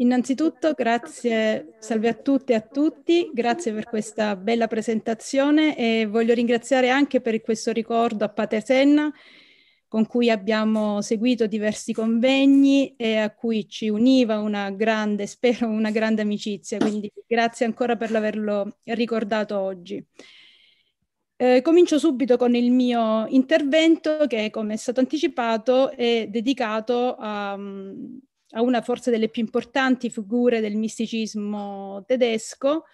Innanzitutto grazie, salve a tutte e a tutti, grazie per questa bella presentazione e voglio ringraziare anche per questo ricordo a Patesenna con cui abbiamo seguito diversi convegni e a cui ci univa una grande, spero, una grande amicizia. Quindi grazie ancora per averlo ricordato oggi. Eh, comincio subito con il mio intervento che, come è stato anticipato, è dedicato a, a una forse delle più importanti figure del misticismo tedesco,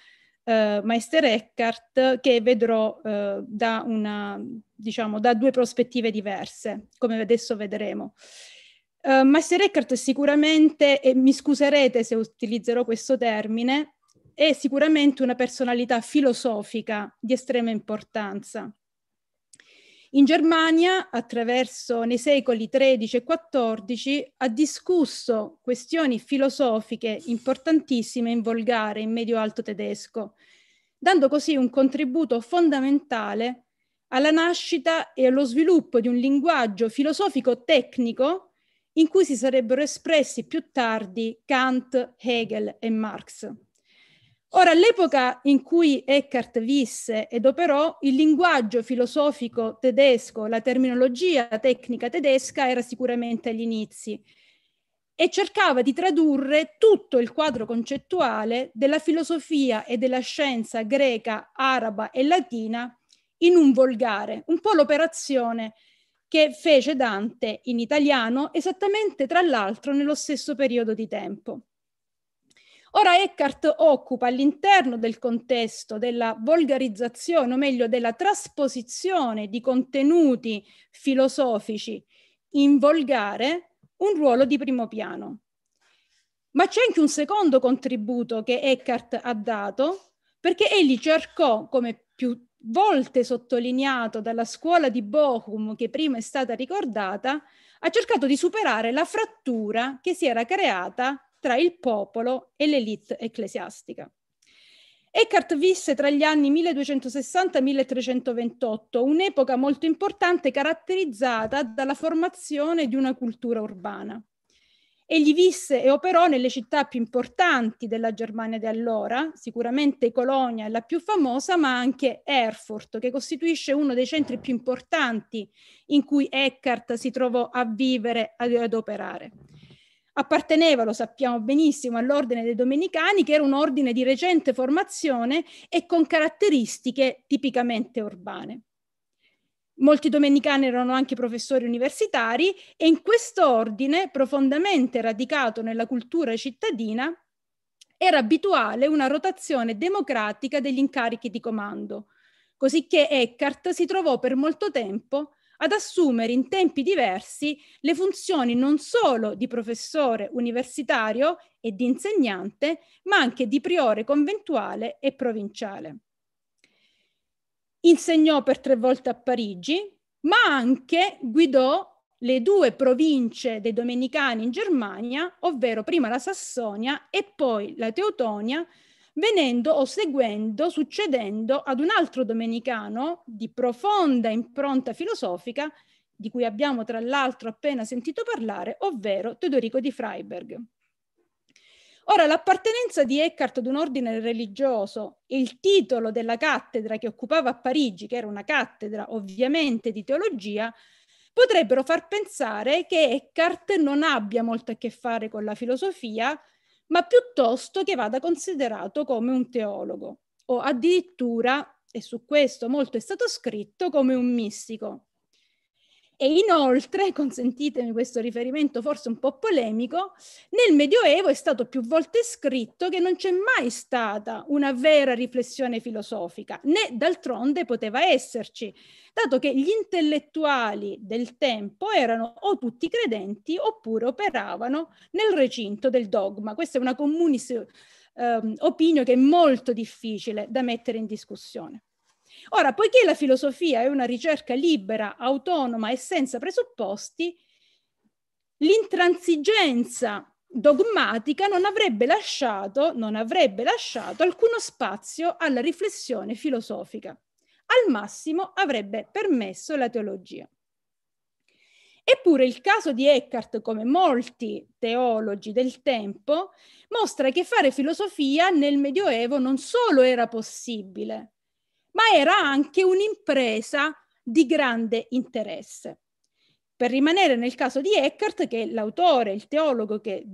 eh, Meister Eckhart, che vedrò eh, da, una, diciamo, da due prospettive diverse, come adesso vedremo. Uh, Meister Eckhart sicuramente, e mi scuserete se utilizzerò questo termine, è sicuramente una personalità filosofica di estrema importanza. In Germania, attraverso nei secoli XIII e XIV, ha discusso questioni filosofiche importantissime in volgare, in medio-alto tedesco, dando così un contributo fondamentale alla nascita e allo sviluppo di un linguaggio filosofico-tecnico in cui si sarebbero espressi più tardi Kant, Hegel e Marx. Ora, all'epoca in cui Eckhart visse ed operò, il linguaggio filosofico tedesco, la terminologia tecnica tedesca era sicuramente agli inizi e cercava di tradurre tutto il quadro concettuale della filosofia e della scienza greca, araba e latina in un volgare, un po' l'operazione che fece Dante in italiano esattamente tra l'altro nello stesso periodo di tempo. Ora Eckhart occupa all'interno del contesto della volgarizzazione, o meglio della trasposizione di contenuti filosofici in volgare, un ruolo di primo piano. Ma c'è anche un secondo contributo che Eckhart ha dato, perché egli cercò, come più volte sottolineato dalla scuola di Bochum che prima è stata ricordata, ha cercato di superare la frattura che si era creata tra il popolo e l'elite ecclesiastica. Eckhart visse tra gli anni 1260 e 1328, un'epoca molto importante caratterizzata dalla formazione di una cultura urbana. Egli visse e operò nelle città più importanti della Germania di allora, sicuramente Colonia è la più famosa, ma anche Erfurt, che costituisce uno dei centri più importanti in cui Eckhart si trovò a vivere e ad operare apparteneva, lo sappiamo benissimo, all'ordine dei Domenicani, che era un ordine di recente formazione e con caratteristiche tipicamente urbane. Molti domenicani erano anche professori universitari e in questo ordine, profondamente radicato nella cultura cittadina, era abituale una rotazione democratica degli incarichi di comando, cosicché Eckhart si trovò per molto tempo ad assumere in tempi diversi le funzioni non solo di professore universitario e di insegnante, ma anche di priore conventuale e provinciale. Insegnò per tre volte a Parigi, ma anche guidò le due province dei domenicani in Germania, ovvero prima la Sassonia e poi la Teutonia, venendo o seguendo, succedendo ad un altro domenicano di profonda impronta filosofica di cui abbiamo tra l'altro appena sentito parlare, ovvero Teodorico di Freiberg. Ora, l'appartenenza di Eckhart ad un ordine religioso e il titolo della cattedra che occupava a Parigi, che era una cattedra ovviamente di teologia, potrebbero far pensare che Eckhart non abbia molto a che fare con la filosofia, ma piuttosto che vada considerato come un teologo o addirittura, e su questo molto è stato scritto, come un mistico. E inoltre, consentitemi questo riferimento forse un po' polemico, nel Medioevo è stato più volte scritto che non c'è mai stata una vera riflessione filosofica, né d'altronde poteva esserci, dato che gli intellettuali del tempo erano o tutti credenti oppure operavano nel recinto del dogma. Questa è una comunis eh, opinione che è molto difficile da mettere in discussione. Ora, poiché la filosofia è una ricerca libera, autonoma e senza presupposti, l'intransigenza dogmatica non avrebbe, lasciato, non avrebbe lasciato alcuno spazio alla riflessione filosofica. Al massimo avrebbe permesso la teologia. Eppure il caso di Eckhart, come molti teologi del tempo, mostra che fare filosofia nel Medioevo non solo era possibile, ma era anche un'impresa di grande interesse. Per rimanere nel caso di Eckhart, che è l'autore, il teologo che,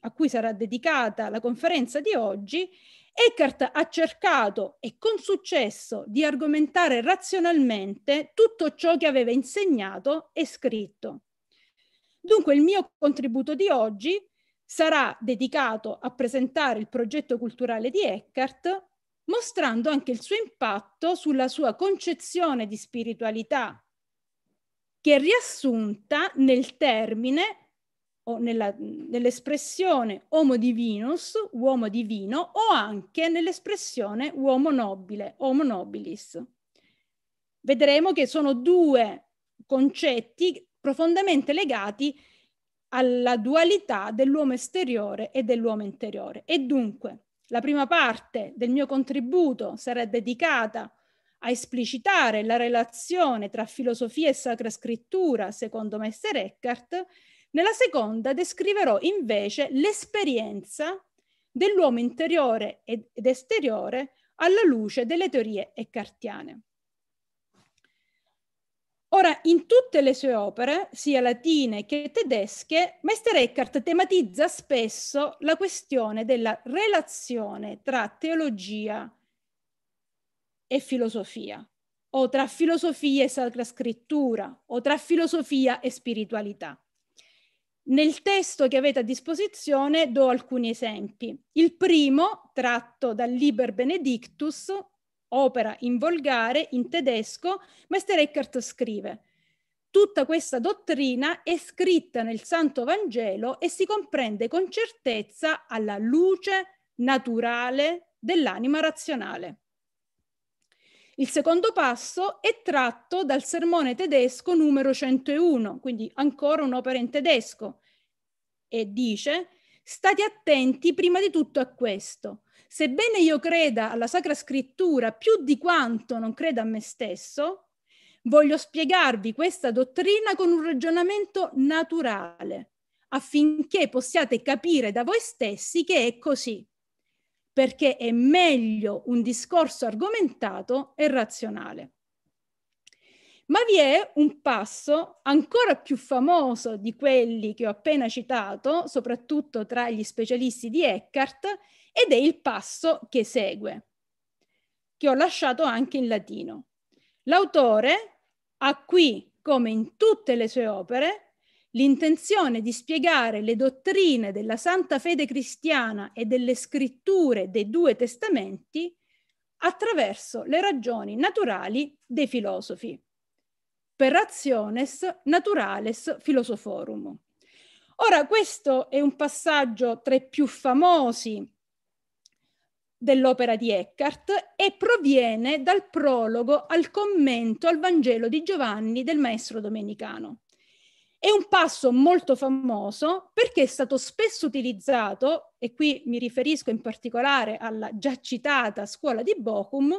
a cui sarà dedicata la conferenza di oggi, Eckhart ha cercato e con successo di argomentare razionalmente tutto ciò che aveva insegnato e scritto. Dunque il mio contributo di oggi sarà dedicato a presentare il progetto culturale di Eckhart mostrando anche il suo impatto sulla sua concezione di spiritualità, che è riassunta nel termine o nella, nell'espressione homo divinus, uomo divino, o anche nell'espressione uomo nobile, homo nobilis. Vedremo che sono due concetti profondamente legati alla dualità dell'uomo esteriore e dell'uomo interiore. E dunque, la prima parte del mio contributo sarà dedicata a esplicitare la relazione tra filosofia e sacra scrittura, secondo Mester Eckhart, nella seconda descriverò invece l'esperienza dell'uomo interiore ed esteriore alla luce delle teorie eccartiane. Ora, in tutte le sue opere, sia latine che tedesche, Meister Eckhart tematizza spesso la questione della relazione tra teologia e filosofia, o tra filosofia e sacra scrittura, o tra filosofia e spiritualità. Nel testo che avete a disposizione do alcuni esempi. Il primo, tratto dal Liber Benedictus, opera in volgare, in tedesco, Mester Eckhart scrive Tutta questa dottrina è scritta nel Santo Vangelo e si comprende con certezza alla luce naturale dell'anima razionale. Il secondo passo è tratto dal sermone tedesco numero 101, quindi ancora un'opera in tedesco, e dice state attenti prima di tutto a questo. Sebbene io creda alla Sacra Scrittura più di quanto non creda a me stesso, voglio spiegarvi questa dottrina con un ragionamento naturale, affinché possiate capire da voi stessi che è così, perché è meglio un discorso argomentato e razionale. Ma vi è un passo ancora più famoso di quelli che ho appena citato, soprattutto tra gli specialisti di Eckhart, ed è il passo che segue, che ho lasciato anche in latino. L'autore ha qui, come in tutte le sue opere, l'intenzione di spiegare le dottrine della santa fede cristiana e delle scritture dei due testamenti attraverso le ragioni naturali dei filosofi. Per rationes naturales philosophorum. Ora, questo è un passaggio tra i più famosi dell'opera di Eckhart e proviene dal prologo al commento al Vangelo di Giovanni del maestro domenicano. È un passo molto famoso perché è stato spesso utilizzato, e qui mi riferisco in particolare alla già citata scuola di Bochum,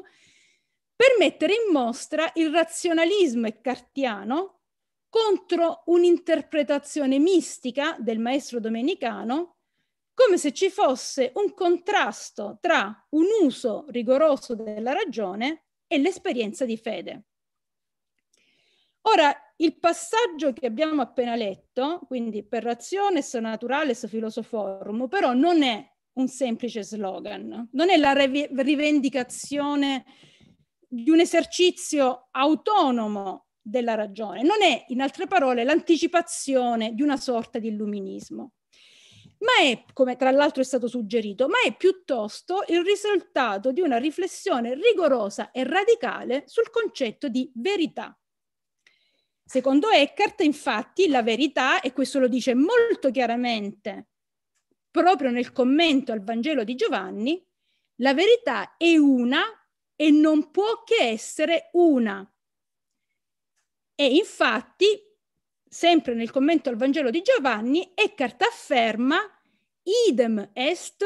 per mettere in mostra il razionalismo eccartiano contro un'interpretazione mistica del maestro domenicano come se ci fosse un contrasto tra un uso rigoroso della ragione e l'esperienza di fede. Ora, il passaggio che abbiamo appena letto, quindi per razione, rationes naturalis filosoforum, però non è un semplice slogan, non è la rivendicazione di un esercizio autonomo della ragione, non è in altre parole l'anticipazione di una sorta di illuminismo ma è, come tra l'altro è stato suggerito, ma è piuttosto il risultato di una riflessione rigorosa e radicale sul concetto di verità. Secondo Eckhart, infatti, la verità, e questo lo dice molto chiaramente proprio nel commento al Vangelo di Giovanni, la verità è una e non può che essere una. E infatti sempre nel commento al Vangelo di Giovanni, Eckhart afferma idem est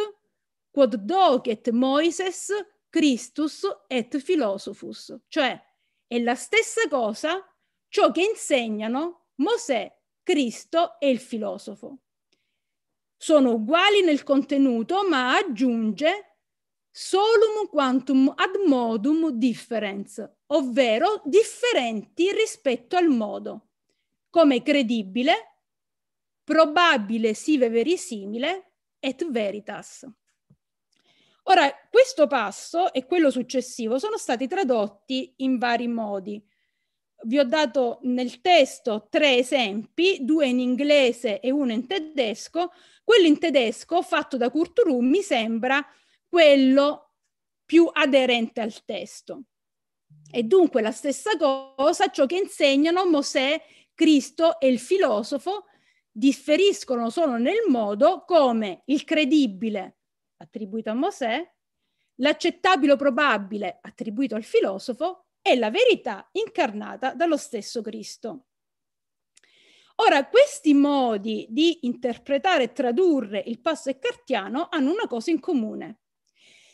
quod docet Moises Christus et philosophus, cioè è la stessa cosa ciò che insegnano Mosè, Cristo e il filosofo. Sono uguali nel contenuto, ma aggiunge solum quantum ad modum difference, ovvero differenti rispetto al modo come credibile, probabile sive verisimile et veritas. Ora, questo passo e quello successivo sono stati tradotti in vari modi. Vi ho dato nel testo tre esempi, due in inglese e uno in tedesco. Quello in tedesco, fatto da Kurt Ruhm, mi sembra quello più aderente al testo. E dunque la stessa cosa ciò che insegnano Mosè Cristo e il filosofo differiscono solo nel modo come il credibile, attribuito a Mosè, l'accettabile o probabile, attribuito al filosofo, e la verità incarnata dallo stesso Cristo. Ora, questi modi di interpretare e tradurre il passo eccartiano hanno una cosa in comune.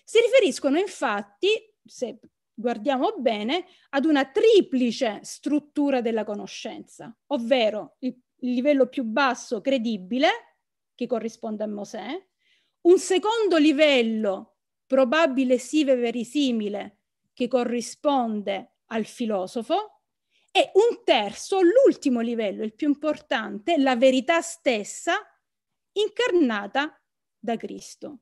Si riferiscono infatti, se guardiamo bene, ad una triplice struttura della conoscenza, ovvero il livello più basso credibile, che corrisponde a Mosè, un secondo livello probabile sive verisimile, che corrisponde al filosofo, e un terzo, l'ultimo livello, il più importante, la verità stessa, incarnata da Cristo.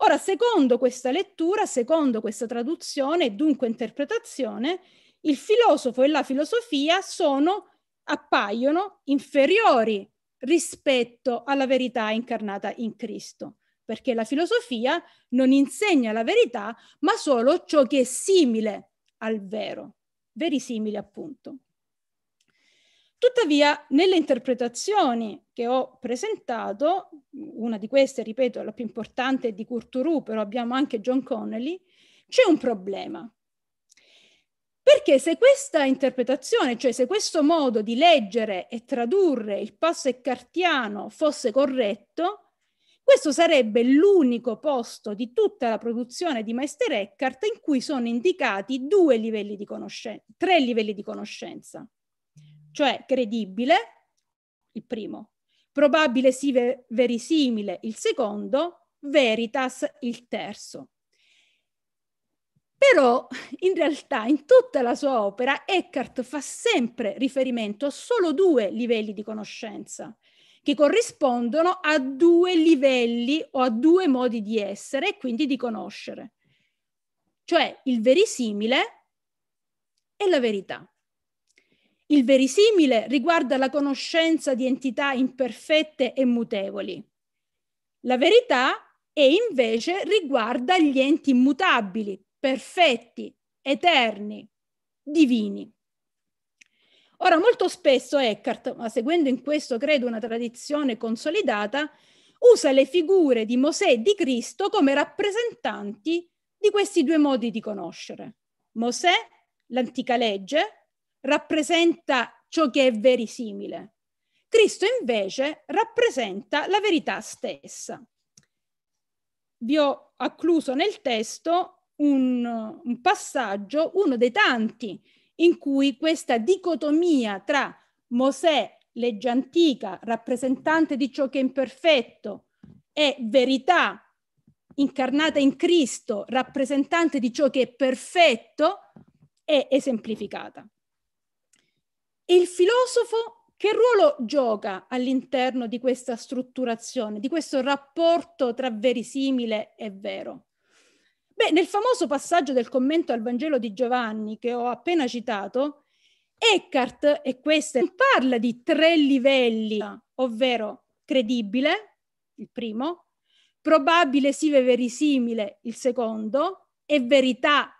Ora, secondo questa lettura, secondo questa traduzione e dunque interpretazione, il filosofo e la filosofia sono, appaiono inferiori rispetto alla verità incarnata in Cristo, perché la filosofia non insegna la verità, ma solo ciò che è simile al vero, verisimile appunto. Tuttavia, nelle interpretazioni che ho presentato, una di queste, ripeto, la più importante è di Courtourou, però abbiamo anche John Connolly, c'è un problema. Perché se questa interpretazione, cioè se questo modo di leggere e tradurre il passo eccartiano fosse corretto, questo sarebbe l'unico posto di tutta la produzione di Meister Eckhart in cui sono indicati livelli conoscenza, tre livelli di conoscenza cioè credibile, il primo, probabile sì ver- verisimile, il secondo, veritas, il terzo. Però in realtà in tutta la sua opera Eckhart fa sempre riferimento a solo due livelli di conoscenza, che corrispondono a due livelli o a due modi di essere e quindi di conoscere, cioè il verisimile e la verità. Il verisimile riguarda la conoscenza di entità imperfette e mutevoli. La verità e invece riguarda gli enti immutabili, perfetti, eterni, divini. Ora, molto spesso Eckhart, ma seguendo in questo credo una tradizione consolidata, usa le figure di Mosè e di Cristo come rappresentanti di questi due modi di conoscere. Mosè, l'antica legge, rappresenta ciò che è verisimile. Cristo invece rappresenta la verità stessa. Vi ho accluso nel testo un, un passaggio, uno dei tanti, in cui questa dicotomia tra Mosè, legge antica, rappresentante di ciò che è imperfetto, e verità incarnata in Cristo, rappresentante di ciò che è perfetto, è esemplificata il filosofo che ruolo gioca all'interno di questa strutturazione, di questo rapporto tra verisimile e vero? Beh, nel famoso passaggio del commento al Vangelo di Giovanni che ho appena citato, Eckhart, e questo parla di tre livelli, ovvero credibile, il primo, probabile sive verisimile, il secondo, e verità,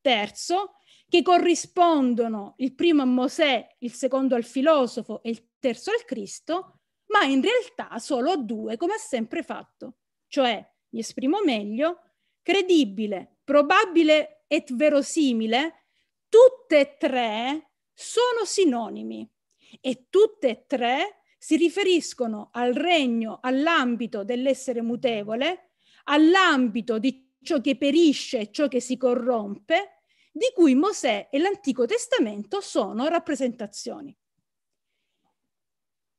terzo, che corrispondono il primo a Mosè, il secondo al filosofo e il terzo al Cristo, ma in realtà solo a due, come ha sempre fatto, cioè, mi esprimo meglio, credibile, probabile e verosimile, tutte e tre sono sinonimi e tutte e tre si riferiscono al regno, all'ambito dell'essere mutevole, all'ambito di ciò che perisce e ciò che si corrompe, di cui Mosè e l'Antico Testamento sono rappresentazioni.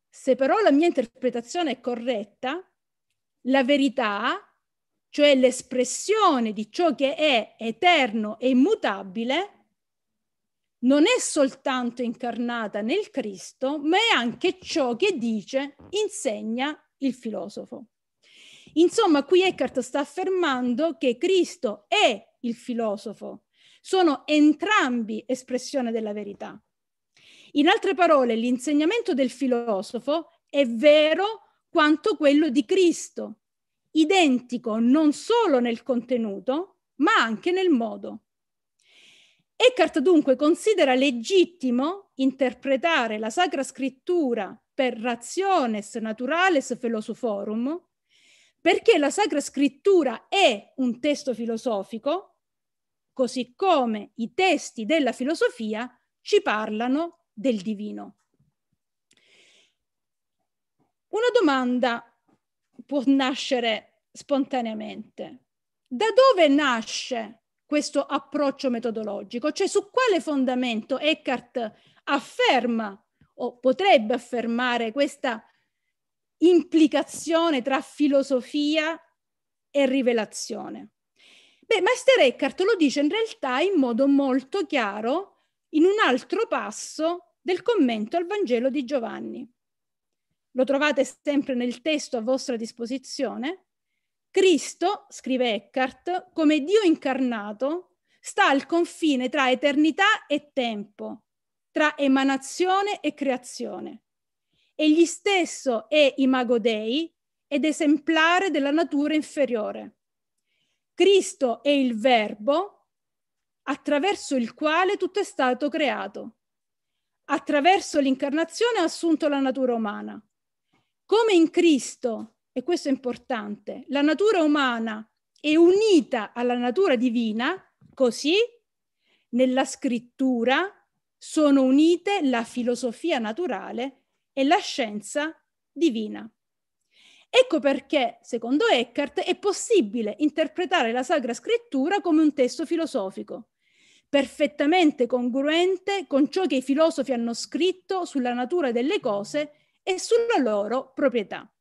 Se però la mia interpretazione è corretta, la verità, cioè l'espressione di ciò che è eterno e immutabile, non è soltanto incarnata nel Cristo, ma è anche ciò che dice, insegna il filosofo. Insomma, qui Eckhart sta affermando che Cristo è il filosofo, sono entrambi espressione della verità. In altre parole, l'insegnamento del filosofo è vero quanto quello di Cristo, identico non solo nel contenuto, ma anche nel modo. Eckhart dunque considera legittimo interpretare la Sacra Scrittura per rationes naturales philosophorum, perché la Sacra Scrittura è un testo filosofico così come i testi della filosofia ci parlano del divino. Una domanda può nascere spontaneamente. Da dove nasce questo approccio metodologico? Cioè su quale fondamento Eckhart afferma o potrebbe affermare questa implicazione tra filosofia e rivelazione? Beh, Master Eckhart lo dice in realtà in modo molto chiaro in un altro passo del commento al Vangelo di Giovanni. Lo trovate sempre nel testo a vostra disposizione. Cristo, scrive Eckhart, come Dio incarnato, sta al confine tra eternità e tempo, tra emanazione e creazione. Egli stesso è imago Dei ed esemplare della natura inferiore. Cristo è il verbo attraverso il quale tutto è stato creato. Attraverso l'incarnazione ha assunto la natura umana. Come in Cristo, e questo è importante, la natura umana è unita alla natura divina, così nella scrittura sono unite la filosofia naturale e la scienza divina. Ecco perché, secondo Eckhart, è possibile interpretare la Sacra Scrittura come un testo filosofico, perfettamente congruente con ciò che i filosofi hanno scritto sulla natura delle cose e sulla loro proprietà.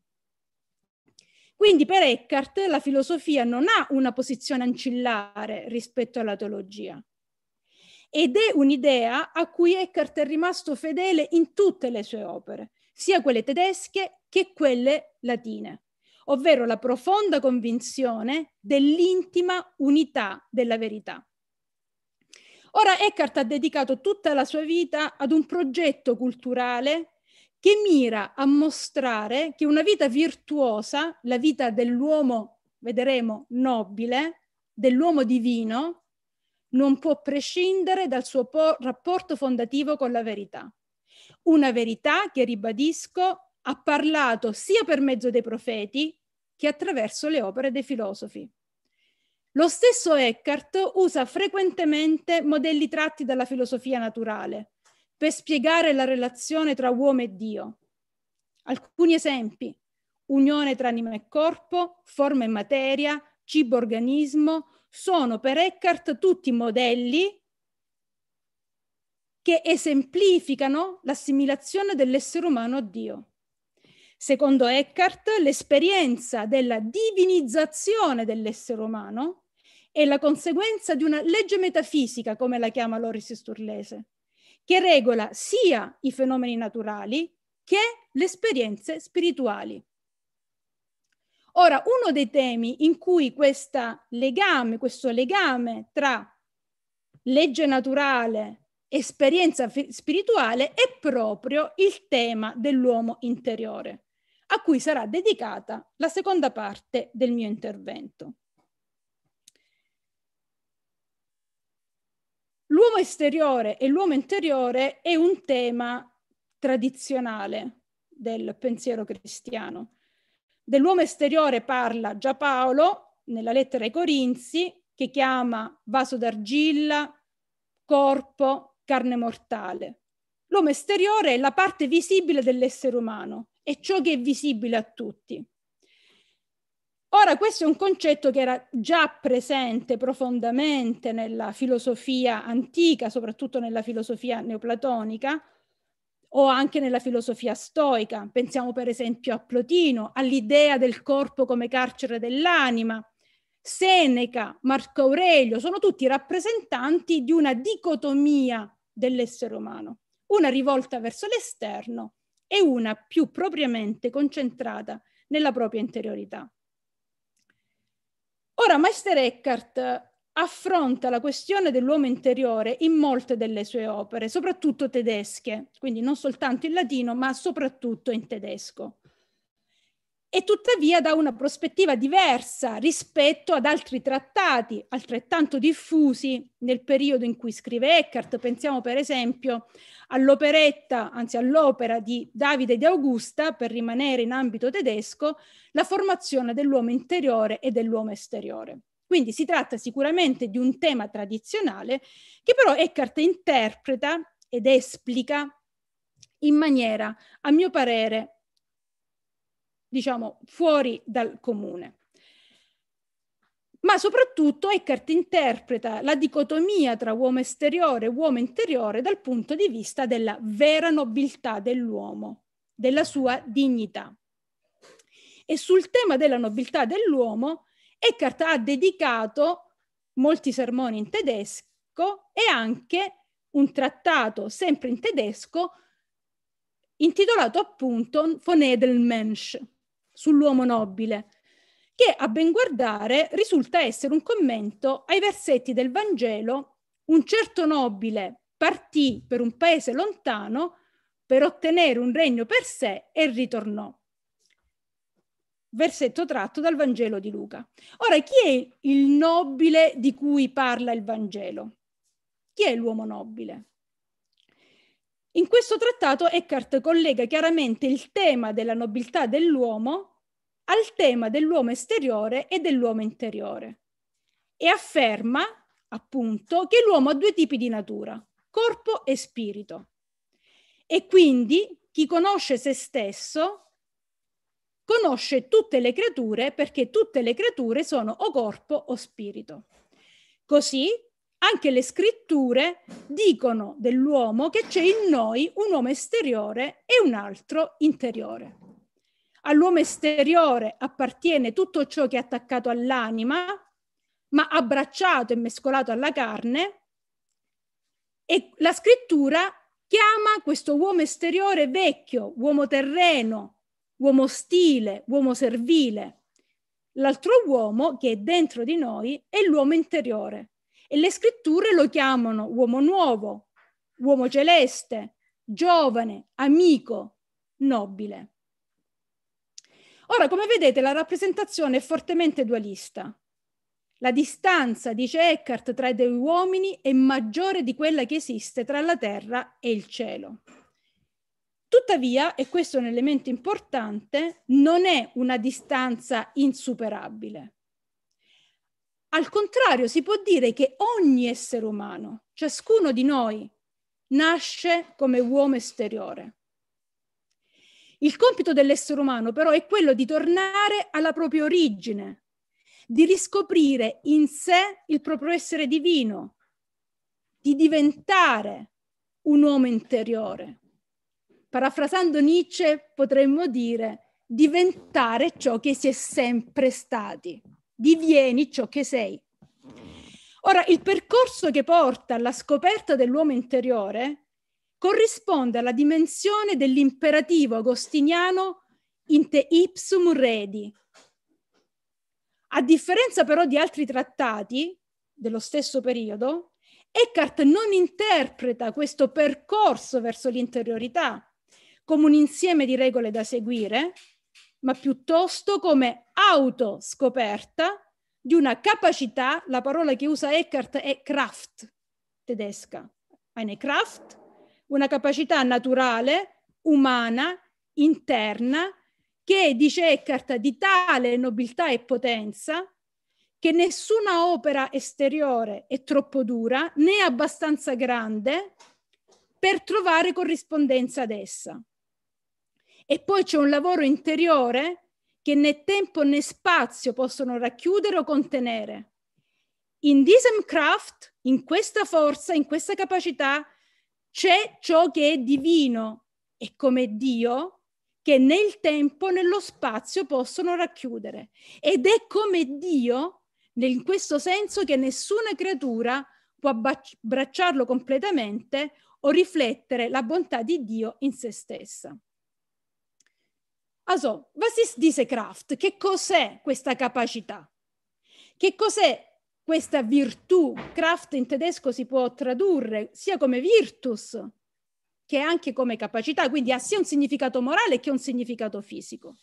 Quindi per Eckhart la filosofia non ha una posizione ancillare rispetto alla teologia ed è un'idea a cui Eckhart è rimasto fedele in tutte le sue opere, sia quelle tedesche che quelle latine, ovvero la profonda convinzione dell'intima unità della verità. Ora Eckhart ha dedicato tutta la sua vita ad un progetto culturale che mira a mostrare che una vita virtuosa, la vita dell'uomo, vedremo, nobile, dell'uomo divino, non può prescindere dal suo po- rapporto fondativo con la verità. Una verità che, ribadisco, ha parlato sia per mezzo dei profeti che attraverso le opere dei filosofi. Lo stesso Eckhart usa frequentemente modelli tratti dalla filosofia naturale per spiegare la relazione tra uomo e Dio. Alcuni esempi, unione tra anima e corpo, forma e materia, cibo-organismo, sono per Eckhart tutti modelli che esemplificano l'assimilazione dell'essere umano a Dio. Secondo Eckhart, l'esperienza della divinizzazione dell'essere umano è la conseguenza di una legge metafisica, come la chiama Loris Sturlese, che regola sia i fenomeni naturali che le esperienze spirituali. Ora, uno dei temi in cui legame, questo legame tra legge naturale e esperienza spirituale è proprio il tema dell'uomo interiore a cui sarà dedicata la seconda parte del mio intervento. L'uomo esteriore e l'uomo interiore è un tema tradizionale del pensiero cristiano. Dell'uomo esteriore parla già Paolo nella lettera ai Corinzi, che chiama vaso d'argilla, corpo, carne mortale. L'uomo esteriore è la parte visibile dell'essere umano, e ciò che è visibile a tutti. Ora, questo è un concetto che era già presente profondamente nella filosofia antica, soprattutto nella filosofia neoplatonica o anche nella filosofia stoica. Pensiamo per esempio a Plotino, all'idea del corpo come carcere dell'anima. Seneca, Marco Aurelio, sono tutti rappresentanti di una dicotomia dell'essere umano, una rivolta verso l'esterno e una più propriamente concentrata nella propria interiorità. Ora, Meister Eckhart affronta la questione dell'uomo interiore in molte delle sue opere, soprattutto tedesche, quindi non soltanto in latino, ma soprattutto in tedesco e tuttavia da una prospettiva diversa rispetto ad altri trattati altrettanto diffusi nel periodo in cui scrive Eckhart. Pensiamo per esempio all'operetta, anzi all'opera di Davide di Augusta, per rimanere in ambito tedesco, la formazione dell'uomo interiore e dell'uomo esteriore. Quindi si tratta sicuramente di un tema tradizionale che però Eckhart interpreta ed esplica in maniera, a mio parere, diciamo, fuori dal comune. Ma soprattutto Eckhart interpreta la dicotomia tra uomo esteriore e uomo interiore dal punto di vista della vera nobiltà dell'uomo, della sua dignità. E sul tema della nobiltà dell'uomo, Eckhart ha dedicato molti sermoni in tedesco e anche un trattato sempre in tedesco intitolato appunto Von Edelmensch, sull'uomo nobile, che a ben guardare risulta essere un commento ai versetti del Vangelo un certo nobile partì per un paese lontano per ottenere un regno per sé e ritornò. Versetto tratto dal Vangelo di Luca. Ora, chi è il nobile di cui parla il Vangelo? Chi è l'uomo nobile? In questo trattato Eckhart collega chiaramente il tema della nobiltà dell'uomo al tema dell'uomo esteriore e dell'uomo interiore e afferma, appunto, che l'uomo ha due tipi di natura, corpo e spirito. E quindi chi conosce se stesso conosce tutte le creature perché tutte le creature sono o corpo o spirito. Così anche le scritture dicono dell'uomo che c'è in noi un uomo esteriore e un altro interiore. All'uomo esteriore appartiene tutto ciò che è attaccato all'anima, ma abbracciato e mescolato alla carne, e la scrittura chiama questo uomo esteriore vecchio, uomo terreno, uomo stile, uomo servile. L'altro uomo che è dentro di noi è l'uomo interiore, e le scritture lo chiamano uomo nuovo, uomo celeste, giovane, amico, nobile. Ora, come vedete, la rappresentazione è fortemente dualista. La distanza, dice Eckhart, tra i due uomini è maggiore di quella che esiste tra la terra e il cielo. Tuttavia, e questo è un elemento importante, non è una distanza insuperabile. Al contrario, si può dire che ogni essere umano, ciascuno di noi, nasce come uomo esteriore. Il compito dell'essere umano però è quello di tornare alla propria origine, di riscoprire in sé il proprio essere divino, di diventare un uomo interiore. Parafrasando Nietzsche potremmo dire diventare ciò che si è sempre stati divieni ciò che sei. Ora, il percorso che porta alla scoperta dell'uomo interiore corrisponde alla dimensione dell'imperativo agostiniano in te ipsum redi. A differenza però di altri trattati dello stesso periodo, Eckhart non interpreta questo percorso verso l'interiorità come un insieme di regole da seguire, ma piuttosto come autoscoperta di una capacità, la parola che usa Eckhart è Kraft tedesca, eine Kraft, una capacità naturale, umana, interna, che dice Eckhart di tale nobiltà e potenza che nessuna opera esteriore è troppo dura né abbastanza grande per trovare corrispondenza ad essa. E poi c'è un lavoro interiore che né tempo né spazio possono racchiudere o contenere. In diesem Kraft, in questa forza, in questa capacità, c'è ciò che è divino e come Dio che né il tempo né lo spazio possono racchiudere. Ed è come Dio, in questo senso, che nessuna creatura può abbracciarlo completamente o riflettere la bontà di Dio in se stessa. Also, was ist diese Kraft? Che cos'è questa capacità? Che cos'è questa virtù? Kraft in tedesco si può tradurre sia come virtus che anche come capacità, quindi ha sia un significato morale che un significato fisico.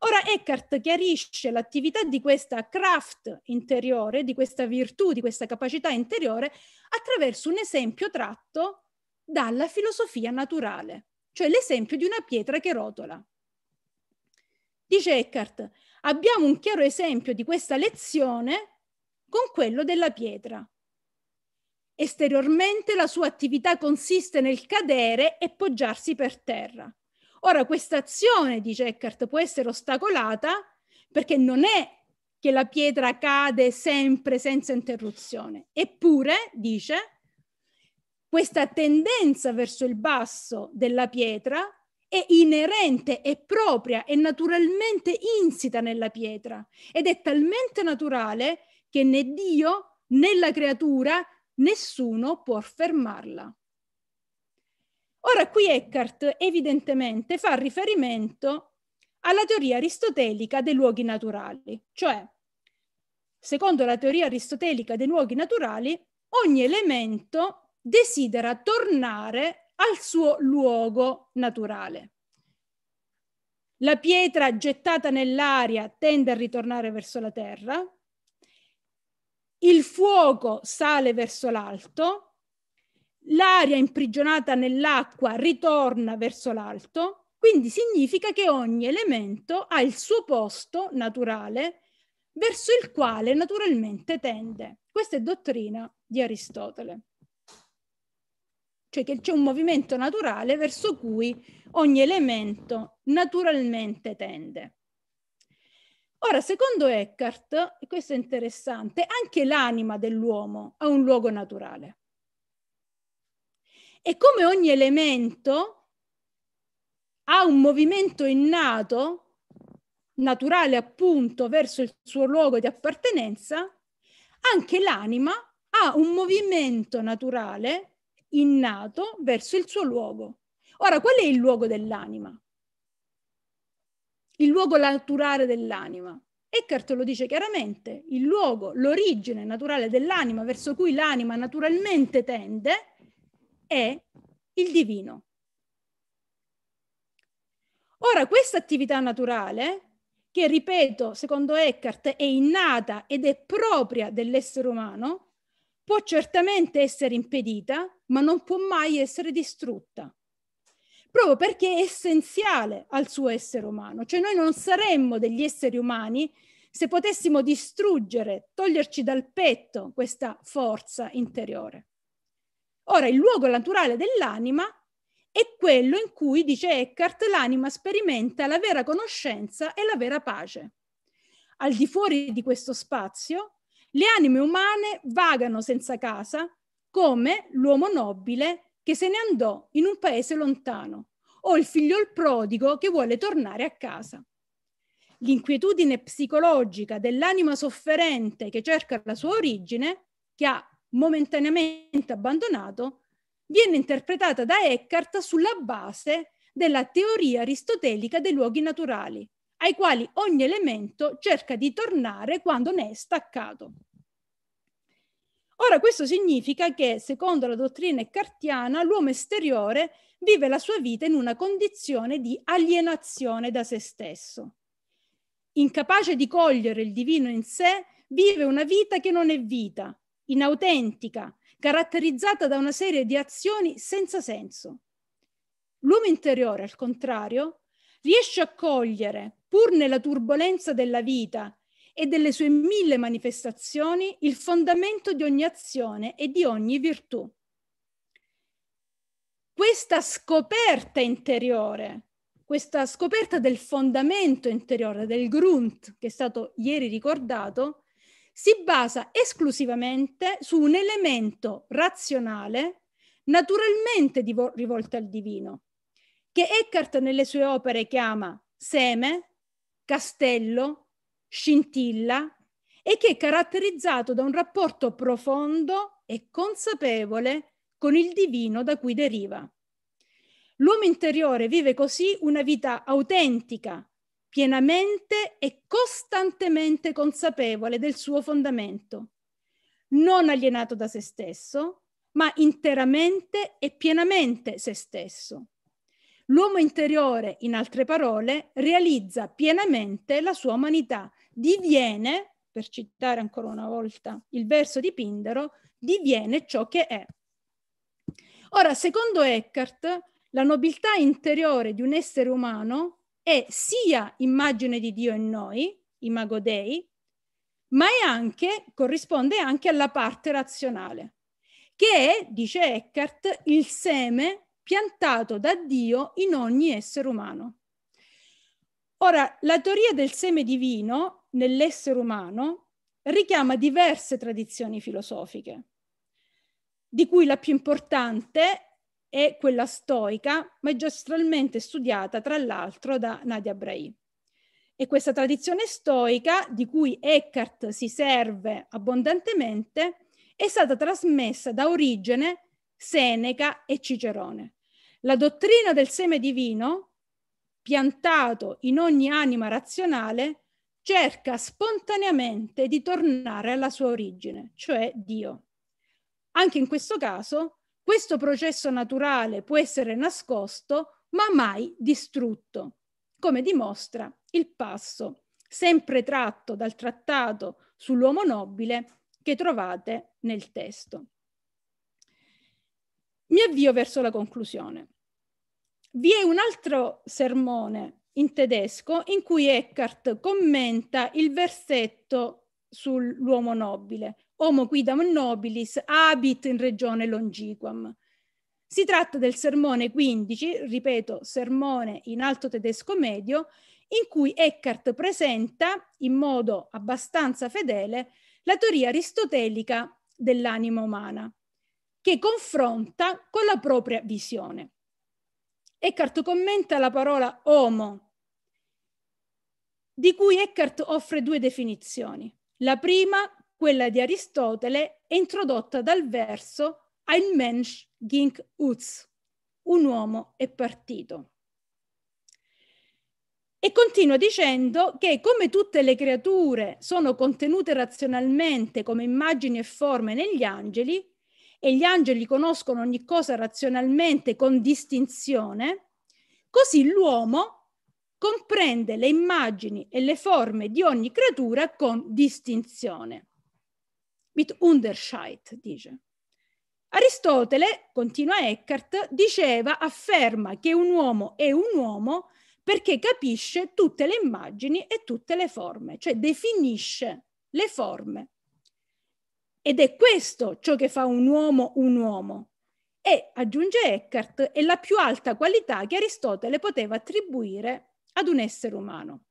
Ora Eckhart chiarisce l'attività di questa craft interiore, di questa virtù, di questa capacità interiore, attraverso un esempio tratto dalla filosofia naturale, cioè l'esempio di una pietra che rotola. Dice Eckhart, abbiamo un chiaro esempio di questa lezione con quello della pietra. Esteriormente la sua attività consiste nel cadere e poggiarsi per terra. Ora questa azione, dice Eckhart, può essere ostacolata perché non è che la pietra cade sempre senza interruzione. Eppure, dice, questa tendenza verso il basso della pietra è inerente, è propria, è naturalmente insita nella pietra ed è talmente naturale che né Dio né la creatura nessuno può fermarla. Ora qui Eckhart evidentemente fa riferimento alla teoria aristotelica dei luoghi naturali, cioè secondo la teoria aristotelica dei luoghi naturali ogni elemento desidera tornare al suo luogo naturale. La pietra gettata nell'aria tende a ritornare verso la terra, il fuoco sale verso l'alto, l'aria imprigionata nell'acqua ritorna verso l'alto, quindi significa che ogni elemento ha il suo posto naturale verso il quale naturalmente tende. Questa è dottrina di Aristotele cioè che c'è un movimento naturale verso cui ogni elemento naturalmente tende. Ora, secondo Eckhart, e questo è interessante, anche l'anima dell'uomo ha un luogo naturale. E come ogni elemento ha un movimento innato, naturale appunto, verso il suo luogo di appartenenza, anche l'anima ha un movimento naturale innato verso il suo luogo. Ora, qual è il luogo dell'anima? Il luogo naturale dell'anima. Eckhart lo dice chiaramente, il luogo, l'origine naturale dell'anima verso cui l'anima naturalmente tende è il divino. Ora, questa attività naturale, che ripeto, secondo Eckhart, è innata ed è propria dell'essere umano, può certamente essere impedita, ma non può mai essere distrutta, proprio perché è essenziale al suo essere umano. Cioè noi non saremmo degli esseri umani se potessimo distruggere, toglierci dal petto questa forza interiore. Ora, il luogo naturale dell'anima è quello in cui, dice Eckhart, l'anima sperimenta la vera conoscenza e la vera pace. Al di fuori di questo spazio, le anime umane vagano senza casa come l'uomo nobile che se ne andò in un paese lontano o il figliol prodigo che vuole tornare a casa. L'inquietudine psicologica dell'anima sofferente che cerca la sua origine, che ha momentaneamente abbandonato, viene interpretata da Eckhart sulla base della teoria aristotelica dei luoghi naturali, ai quali ogni elemento cerca di tornare quando ne è staccato. Ora, questo significa che, secondo la dottrina cartiana, l'uomo esteriore vive la sua vita in una condizione di alienazione da se stesso. Incapace di cogliere il divino in sé, vive una vita che non è vita, inautentica, caratterizzata da una serie di azioni senza senso. L'uomo interiore, al contrario, riesce a cogliere pur nella turbolenza della vita e delle sue mille manifestazioni, il fondamento di ogni azione e di ogni virtù. Questa scoperta interiore, questa scoperta del fondamento interiore, del grunt che è stato ieri ricordato, si basa esclusivamente su un elemento razionale naturalmente divo- rivolto al divino, che Eckhart nelle sue opere chiama seme, castello, scintilla e che è caratterizzato da un rapporto profondo e consapevole con il divino da cui deriva. L'uomo interiore vive così una vita autentica, pienamente e costantemente consapevole del suo fondamento, non alienato da se stesso, ma interamente e pienamente se stesso. L'uomo interiore, in altre parole, realizza pienamente la sua umanità, diviene, per citare ancora una volta il verso di Pindaro, diviene ciò che è. Ora, secondo Eckhart, la nobiltà interiore di un essere umano è sia immagine di Dio in noi, i magodei, ma è anche, corrisponde anche alla parte razionale, che è, dice Eckhart, il seme piantato da Dio in ogni essere umano. Ora, la teoria del seme divino nell'essere umano richiama diverse tradizioni filosofiche, di cui la più importante è quella stoica, magistralmente studiata tra l'altro da Nadia Bray. E questa tradizione stoica, di cui Eckhart si serve abbondantemente, è stata trasmessa da Origene, Seneca e Cicerone. La dottrina del seme divino, piantato in ogni anima razionale, cerca spontaneamente di tornare alla sua origine, cioè Dio. Anche in questo caso, questo processo naturale può essere nascosto, ma mai distrutto, come dimostra il passo sempre tratto dal trattato sull'uomo nobile che trovate nel testo. Mi avvio verso la conclusione. Vi è un altro sermone in tedesco in cui Eckhart commenta il versetto sull'uomo nobile, Homo quidam nobilis habit in regione longiquam. Si tratta del sermone 15, ripeto, sermone in alto tedesco medio, in cui Eckhart presenta in modo abbastanza fedele la teoria aristotelica dell'anima umana che confronta con la propria visione. Eckhart commenta la parola homo, di cui Eckhart offre due definizioni. La prima, quella di Aristotele, è introdotta dal verso Ein Mensch ging uz, un uomo è partito. E continua dicendo che come tutte le creature sono contenute razionalmente come immagini e forme negli angeli, e gli angeli conoscono ogni cosa razionalmente con distinzione, così l'uomo comprende le immagini e le forme di ogni creatura con distinzione. Mit Unterscheid, dice. Aristotele, continua Eckhart, diceva, afferma che un uomo è un uomo perché capisce tutte le immagini e tutte le forme, cioè definisce le forme ed è questo ciò che fa un uomo un uomo. E, aggiunge Eckhart, è la più alta qualità che Aristotele poteva attribuire ad un essere umano.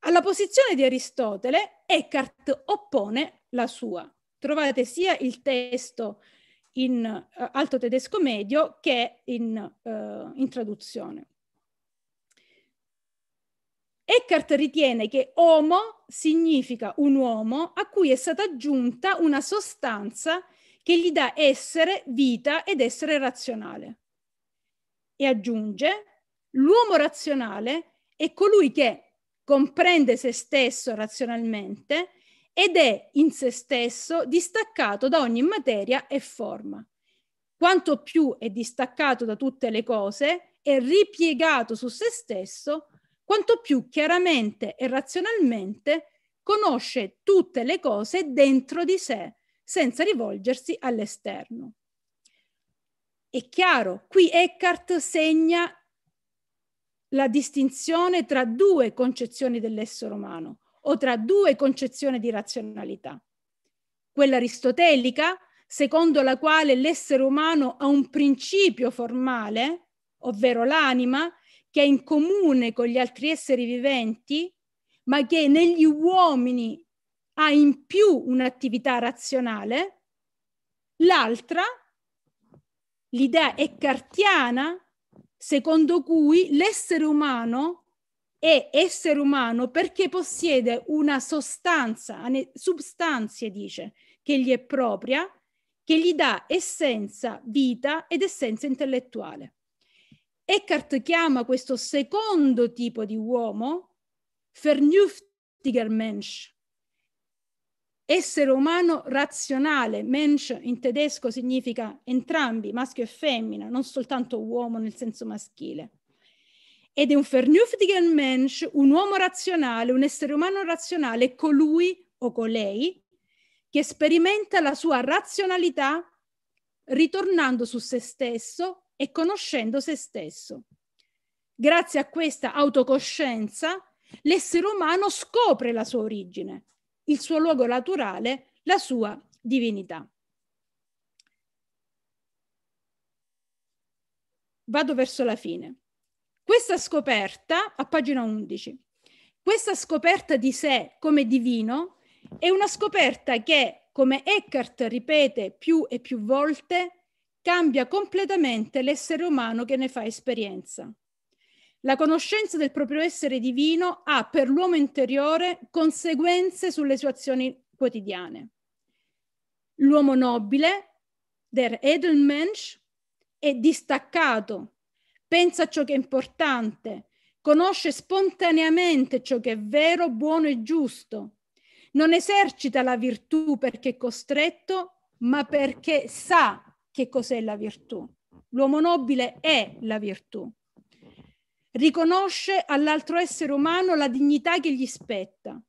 Alla posizione di Aristotele, Eckhart oppone la sua. Trovate sia il testo in uh, alto tedesco medio che in, uh, in traduzione. Eckhart ritiene che homo significa un uomo a cui è stata aggiunta una sostanza che gli dà essere, vita ed essere razionale. E aggiunge, l'uomo razionale è colui che comprende se stesso razionalmente ed è in se stesso distaccato da ogni materia e forma. Quanto più è distaccato da tutte le cose e ripiegato su se stesso, quanto più chiaramente e razionalmente conosce tutte le cose dentro di sé, senza rivolgersi all'esterno. È chiaro, qui Eckhart segna la distinzione tra due concezioni dell'essere umano o tra due concezioni di razionalità. Quella aristotelica, secondo la quale l'essere umano ha un principio formale, ovvero l'anima, che è in comune con gli altri esseri viventi, ma che negli uomini ha in più un'attività razionale, l'altra, l'idea eccartiana, secondo cui l'essere umano è essere umano perché possiede una sostanza, substanze dice, che gli è propria, che gli dà essenza, vita ed essenza intellettuale. Eckhart chiama questo secondo tipo di uomo vernünftiger Mensch, essere umano razionale, Mensch in tedesco significa entrambi, maschio e femmina, non soltanto uomo nel senso maschile. Ed è un vernünftiger Mensch, un uomo razionale, un essere umano razionale, colui o colei che sperimenta la sua razionalità ritornando su se stesso e conoscendo se stesso. Grazie a questa autocoscienza, l'essere umano scopre la sua origine, il suo luogo naturale, la sua divinità. Vado verso la fine. Questa scoperta, a pagina 11, questa scoperta di sé come divino è una scoperta che, come Eckhart ripete più e più volte, cambia completamente l'essere umano che ne fa esperienza. La conoscenza del proprio essere divino ha per l'uomo interiore conseguenze sulle sue azioni quotidiane. L'uomo nobile, der Edelmensch, è distaccato, pensa a ciò che è importante, conosce spontaneamente ciò che è vero, buono e giusto. Non esercita la virtù perché è costretto, ma perché sa che cos'è la virtù. L'uomo nobile è la virtù. Riconosce all'altro essere umano la dignità che gli spetta.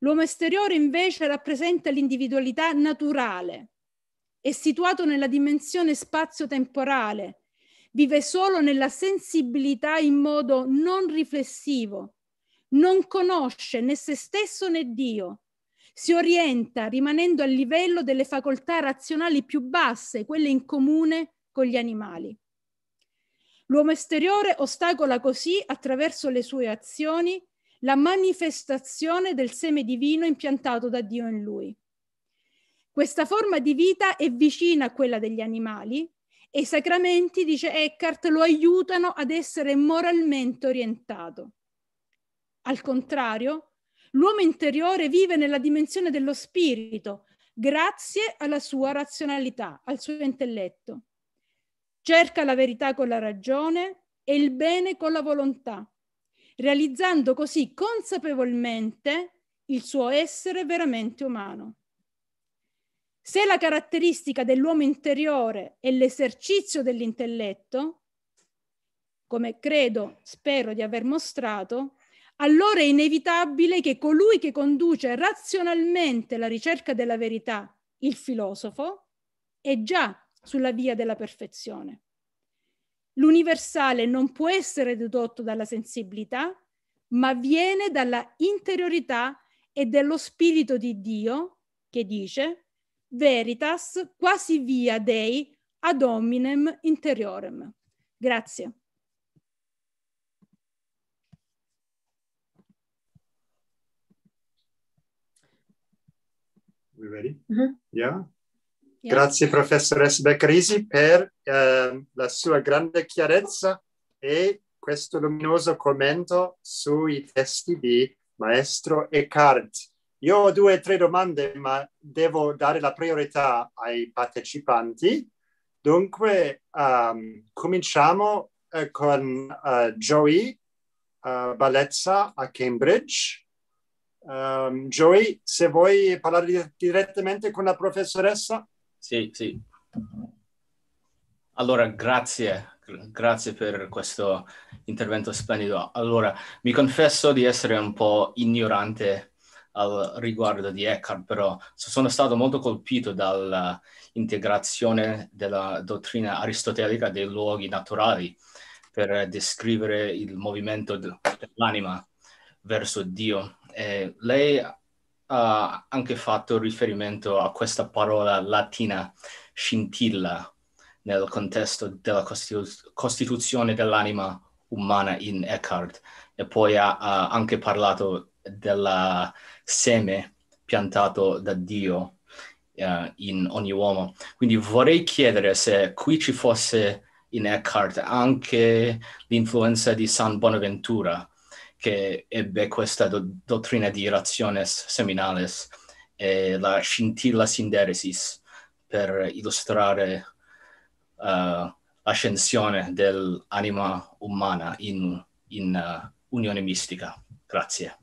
L'uomo esteriore invece rappresenta l'individualità naturale, è situato nella dimensione spazio-temporale, vive solo nella sensibilità in modo non riflessivo, non conosce né se stesso né Dio, si orienta rimanendo al livello delle facoltà razionali più basse, quelle in comune con gli animali. L'uomo esteriore ostacola così, attraverso le sue azioni, la manifestazione del seme divino impiantato da Dio in lui. Questa forma di vita è vicina a quella degli animali e i sacramenti, dice Eckhart, lo aiutano ad essere moralmente orientato. Al contrario, L'uomo interiore vive nella dimensione dello spirito, grazie alla sua razionalità, al suo intelletto. Cerca la verità con la ragione e il bene con la volontà, realizzando così consapevolmente il suo essere veramente umano. Se la caratteristica dell'uomo interiore è l'esercizio dell'intelletto, come credo, spero di aver mostrato, allora è inevitabile che colui che conduce razionalmente la ricerca della verità, il filosofo, è già sulla via della perfezione. L'universale non può essere dedotto dalla sensibilità, ma viene dalla interiorità e dello spirito di Dio che dice veritas quasi via dei ad hominem interiorem. Grazie. We ready? Uh-huh. Yeah. yeah. Grazie professoressa Beccarisi per eh, la sua grande chiarezza e questo luminoso commento sui testi di maestro Eckhart. Io ho due o tre domande, ma devo dare la priorità ai partecipanti. Dunque, um, cominciamo eh, con uh, Joey uh, eh, Balezza a Cambridge. Um, Joey, se vuoi parlare direttamente con la professoressa. Sì, sì. Allora, grazie, grazie per questo intervento splendido. Allora, mi confesso di essere un po' ignorante al riguardo di Eckhart, però sono stato molto colpito dall'integrazione della dottrina aristotelica dei luoghi naturali per descrivere il movimento dell'anima verso Dio eh, lei ha anche fatto riferimento a questa parola latina, scintilla, nel contesto della costitu- costituzione dell'anima umana in Eckhart e poi ha, ha anche parlato del seme piantato da Dio eh, in ogni uomo. Quindi vorrei chiedere se qui ci fosse in Eckhart anche l'influenza di San Bonaventura, che ebbe questa do- dottrina di rationes seminales e la scintilla sinderesis per illustrare uh, l'ascensione dell'anima umana in, in uh, unione mistica. Grazie.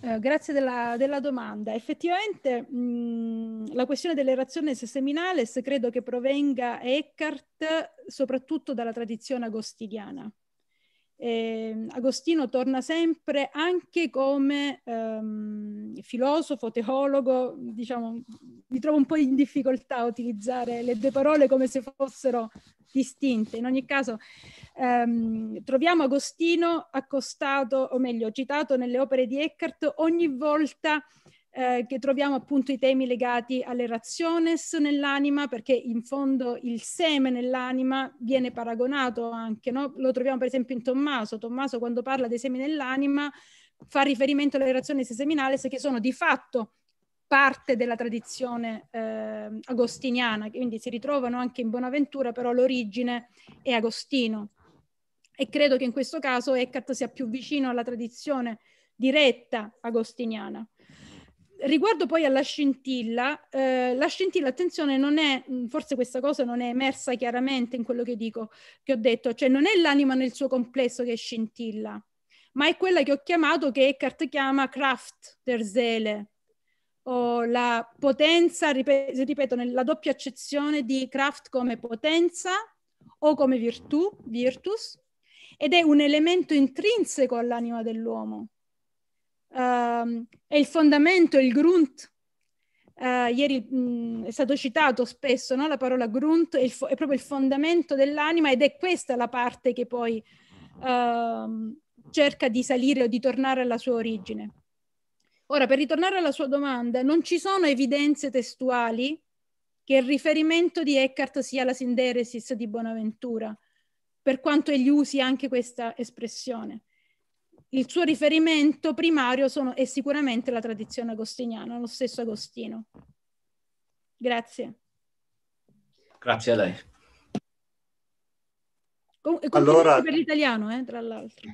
Eh, grazie della, della, domanda. Effettivamente mh, mm, la questione delle razioni seminales credo che provenga Eckhart soprattutto dalla tradizione agostiniana eh, Agostino torna sempre anche come ehm, filosofo, teologo, diciamo, mi trovo un po' in difficoltà a utilizzare le due parole come se fossero distinte. In ogni caso, ehm, troviamo Agostino accostato, o meglio, citato nelle opere di Eckhart ogni volta eh, che troviamo appunto i temi legati alle raziones nell'anima, perché in fondo il seme nell'anima viene paragonato anche, no? lo troviamo per esempio in Tommaso, Tommaso quando parla dei semi nell'anima fa riferimento alle raziones seminales che sono di fatto parte della tradizione eh, agostiniana, quindi si ritrovano anche in Bonaventura, però l'origine è Agostino. E credo che in questo caso Eckhart sia più vicino alla tradizione diretta agostiniana. Riguardo poi alla scintilla, eh, la scintilla, attenzione, non è, mm, forse questa cosa non è emersa chiaramente in quello che dico, che ho detto, cioè non è l'anima nel suo complesso che scintilla, ma è quella che ho chiamato, che Eckhart chiama Kraft der Seele, o la potenza, ripeto, ripeto, nella doppia accezione di Kraft come potenza o come virtù, virtus, ed è un elemento intrinseco all'anima dell'uomo uh, ehm, è il fondamento, il grunt. Uh, ieri mh, mm, è stato citato spesso no? la parola grunt, è, fo- è, proprio il fondamento dell'anima ed è questa la parte che poi uh, cerca di salire o di tornare alla sua origine. Ora, per ritornare alla sua domanda, non ci sono evidenze testuali che il riferimento di Eckhart sia la sinderesis di Bonaventura, per quanto egli usi anche questa espressione il suo riferimento primario sono, è sicuramente la tradizione agostiniana, lo stesso Agostino. Grazie. Grazie a lei. Con, allora... per l'italiano, eh, tra l'altro.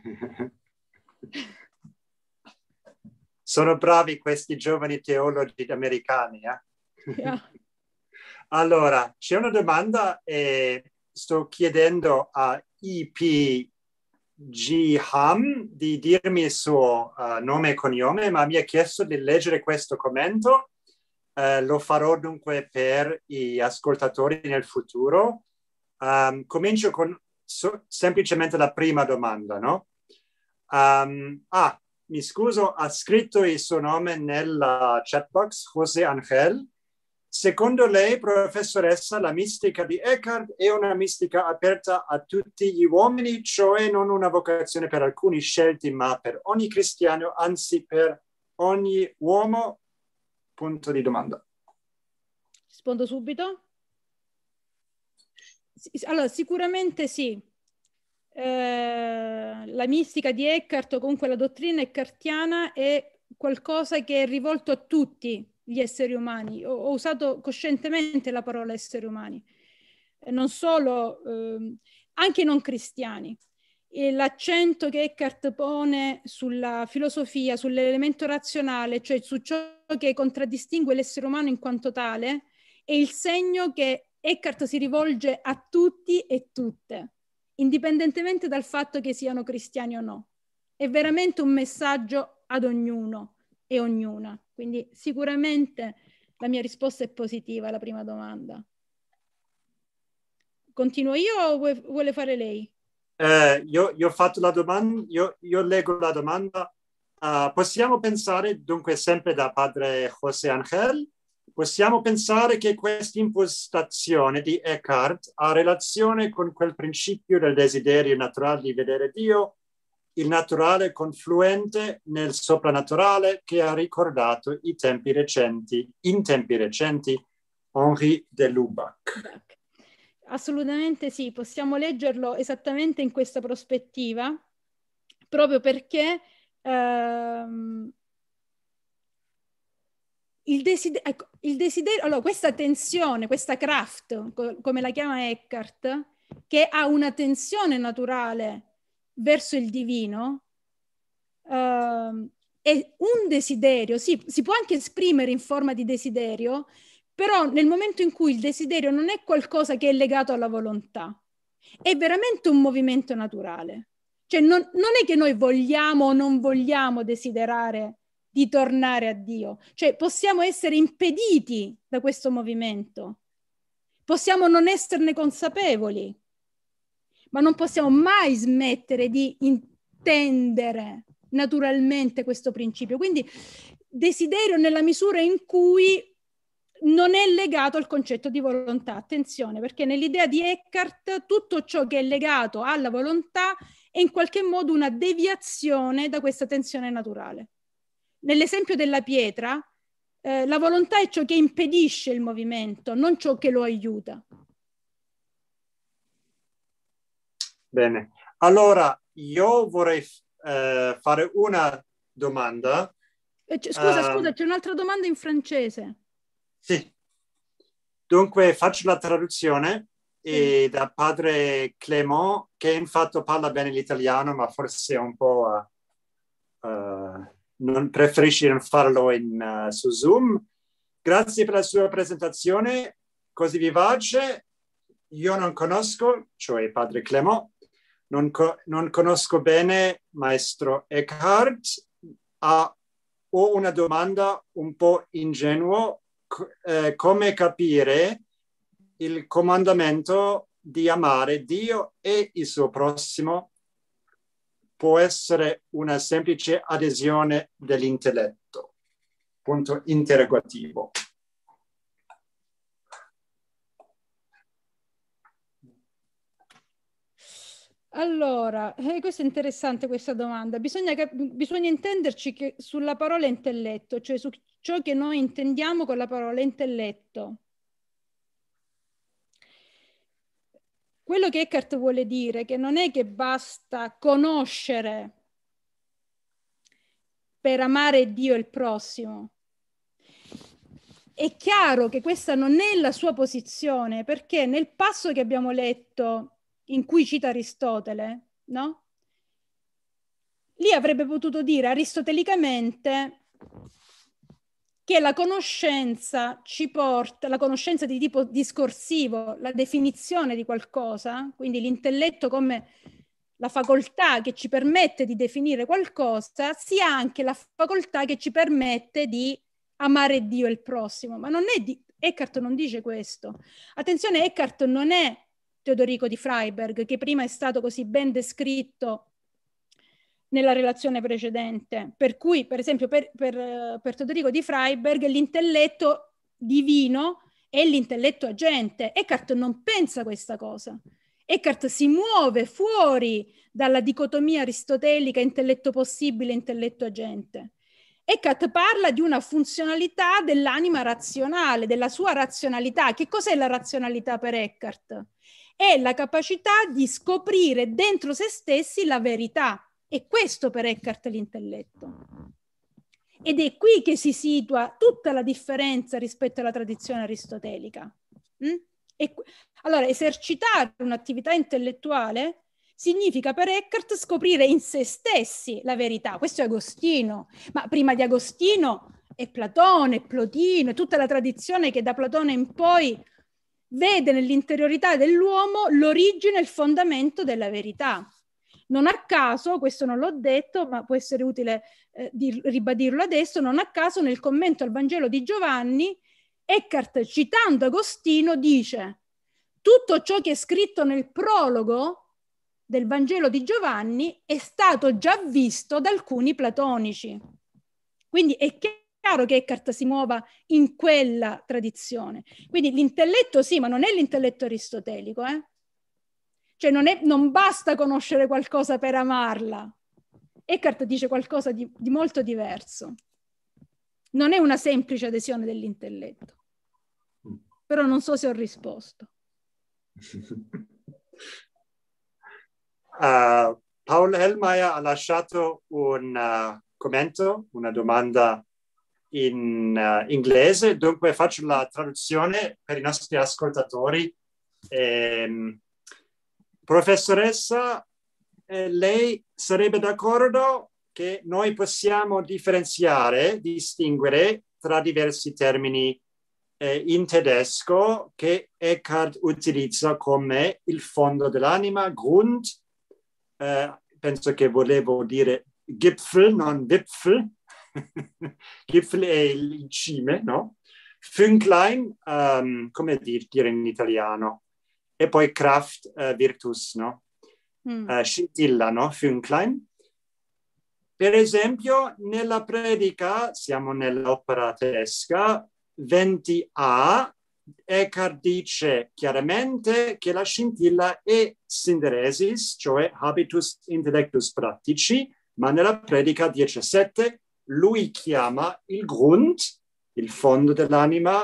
sono bravi questi giovani teologi americani. Eh? Yeah. allora, c'è una domanda e eh, sto chiedendo a IP Jiham di dirmi il suo uh, nome e cognome, ma mi ha chiesto di leggere questo commento. Uh, lo farò dunque per gli ascoltatori nel futuro. Um, comincio con so- semplicemente la prima domanda, no? Um, ah, mi scuso, ha scritto il suo nome nella chat box, José Angel. Secondo lei, professoressa, la mistica di Eckhart è una mistica aperta a tutti gli uomini, cioè non una vocazione per alcuni scelti, ma per ogni cristiano, anzi per ogni uomo? Punto di domanda. Rispondo subito. Allora, sicuramente sì. Eh, la mistica di Eckhart o comunque la dottrina eckhartiana, è qualcosa che è rivolto a tutti, gli esseri umani, ho, ho usato coscientemente la parola esseri umani, eh, non solo, eh, anche non cristiani. E l'accento che Eckhart pone sulla filosofia, sull'elemento razionale, cioè su ciò che contraddistingue l'essere umano in quanto tale, è il segno che Eckhart si rivolge a tutti e tutte, indipendentemente dal fatto che siano cristiani o no. È veramente un messaggio ad ognuno, e ognuna. Quindi sicuramente la mia risposta è positiva alla prima domanda. Continuo io o vuole, fare lei? Eh, io, io, ho fatto la domanda, io, io leggo la domanda. Uh, possiamo pensare, dunque sempre da padre José Angel, possiamo pensare che questa impostazione di Eckhart ha relazione con quel principio del desiderio naturale di vedere Dio il naturale confluente nel soprannaturale che ha ricordato i tempi recenti, in tempi recenti, Henri de Lubac. Assolutamente sì, possiamo leggerlo esattamente in questa prospettiva, proprio perché ehm, il, desider- ecco, il, desiderio, allora questa tensione, questa craft, co- come la chiama Eckhart, che ha una tensione naturale verso il divino uh, è un desiderio, sì, si può anche esprimere in forma di desiderio, però nel momento in cui il desiderio non è qualcosa che è legato alla volontà, è veramente un movimento naturale. Cioè non, non è che noi vogliamo o non vogliamo desiderare di tornare a Dio, cioè possiamo essere impediti da questo movimento, possiamo non esserne consapevoli, ma non possiamo mai smettere di intendere naturalmente questo principio. Quindi desiderio nella misura in cui non è legato al concetto di volontà. Attenzione, perché nell'idea di Eckhart tutto ciò che è legato alla volontà è in qualche modo una deviazione da questa tensione naturale. Nell'esempio della pietra, eh, la volontà è ciò che impedisce il movimento, non ciò che lo aiuta. Bene, allora io vorrei eh, fare una domanda. Eh, scusa, uh, scusa, c'è un'altra domanda in francese. Sì. Dunque faccio la traduzione sì. da padre Clément, che infatti parla bene l'italiano, ma forse un po' uh, uh, non preferisce farlo in, su Zoom. Grazie per la sua presentazione così vivace. Io non conosco, cioè padre Clément, non, co- non conosco bene maestro Eckhart, ha, ho una domanda un po' ingenua, eh, come capire il comandamento di amare Dio e il suo prossimo può essere una semplice adesione dell'intelletto. Punto interrogativo. Allora, eh, questa è interessante questa domanda. Bisogna, cap- bisogna intenderci sulla parola intelletto, cioè su ciò che noi intendiamo con la parola intelletto. Quello che Eckhart vuole dire è che non è che basta conoscere per amare Dio e il prossimo. È chiaro che questa non è la sua posizione, perché nel passo che abbiamo letto in cui cita Aristotele, no? Lì avrebbe potuto dire aristotelicamente che la conoscenza ci porta, la conoscenza di tipo discorsivo, la definizione di qualcosa, quindi l'intelletto come la facoltà che ci permette di definire qualcosa, sia anche la facoltà che ci permette di amare Dio e il prossimo. Ma non è di... Eckhart non dice questo. Attenzione, Eckhart non è Teodorico di Freiberg, che prima è stato così ben descritto nella relazione precedente. Per cui, per esempio, per, per, per Teodorico di Freiberg l'intelletto divino è l'intelletto agente. Eckhart non pensa questa cosa. Eckhart si muove fuori dalla dicotomia aristotelica intelletto possibile, intelletto agente. Eckhart parla di una funzionalità dell'anima razionale, della sua razionalità. Che cos'è la razionalità per Eckhart? è la capacità di scoprire dentro se stessi la verità. E questo per Eckhart l'intelletto. Ed è qui che si situa tutta la differenza rispetto alla tradizione aristotelica. Mm? E, allora, esercitare un'attività intellettuale significa per Eckhart scoprire in se stessi la verità. Questo è Agostino, ma prima di Agostino è Platone, è Plotino, è tutta la tradizione che da Platone in poi vede nell'interiorità dell'uomo l'origine e il fondamento della verità. Non a caso, questo non l'ho detto, ma può essere utile eh, di, ribadirlo adesso, non a caso nel commento al Vangelo di Giovanni, Eckhart, citando Agostino, dice tutto ciò che è scritto nel prologo del Vangelo di Giovanni è stato già visto da alcuni platonici. Quindi è chiaro chiaro che Eckhart si muova in quella tradizione. Quindi l'intelletto sì, ma non è l'intelletto aristotelico, eh? Cioè non, è, non basta conoscere qualcosa per amarla. Eckhart dice qualcosa di, di molto diverso. Non è una semplice adesione dell'intelletto. Però non so se ho risposto. Uh, Paul Elmaier ha lasciato un uh, commento, una domanda in uh, inglese, dunque faccio la traduzione per i nostri ascoltatori. Eh, professoressa, eh, lei sarebbe d'accordo che noi possiamo differenziare, distinguere tra diversi termini eh, in tedesco che Eckhart utilizza come il fondo dell'anima, Grund, eh, penso che volevo dire Gipfel, non Wipfel, Gipfel è eh, il cime, no? Fünklein, um, come dir, dire in italiano, e poi Kraft, uh, Virtus, no? Mm. Uh, scintilla, no? Fünklein. Per esempio, nella predica, siamo nell'opera tedesca, 20a, Eckhart dice chiaramente che la scintilla è sinderesis, cioè habitus intellectus pratici, ma nella predica 17 lui chiama il Grund, il fondo dell'anima,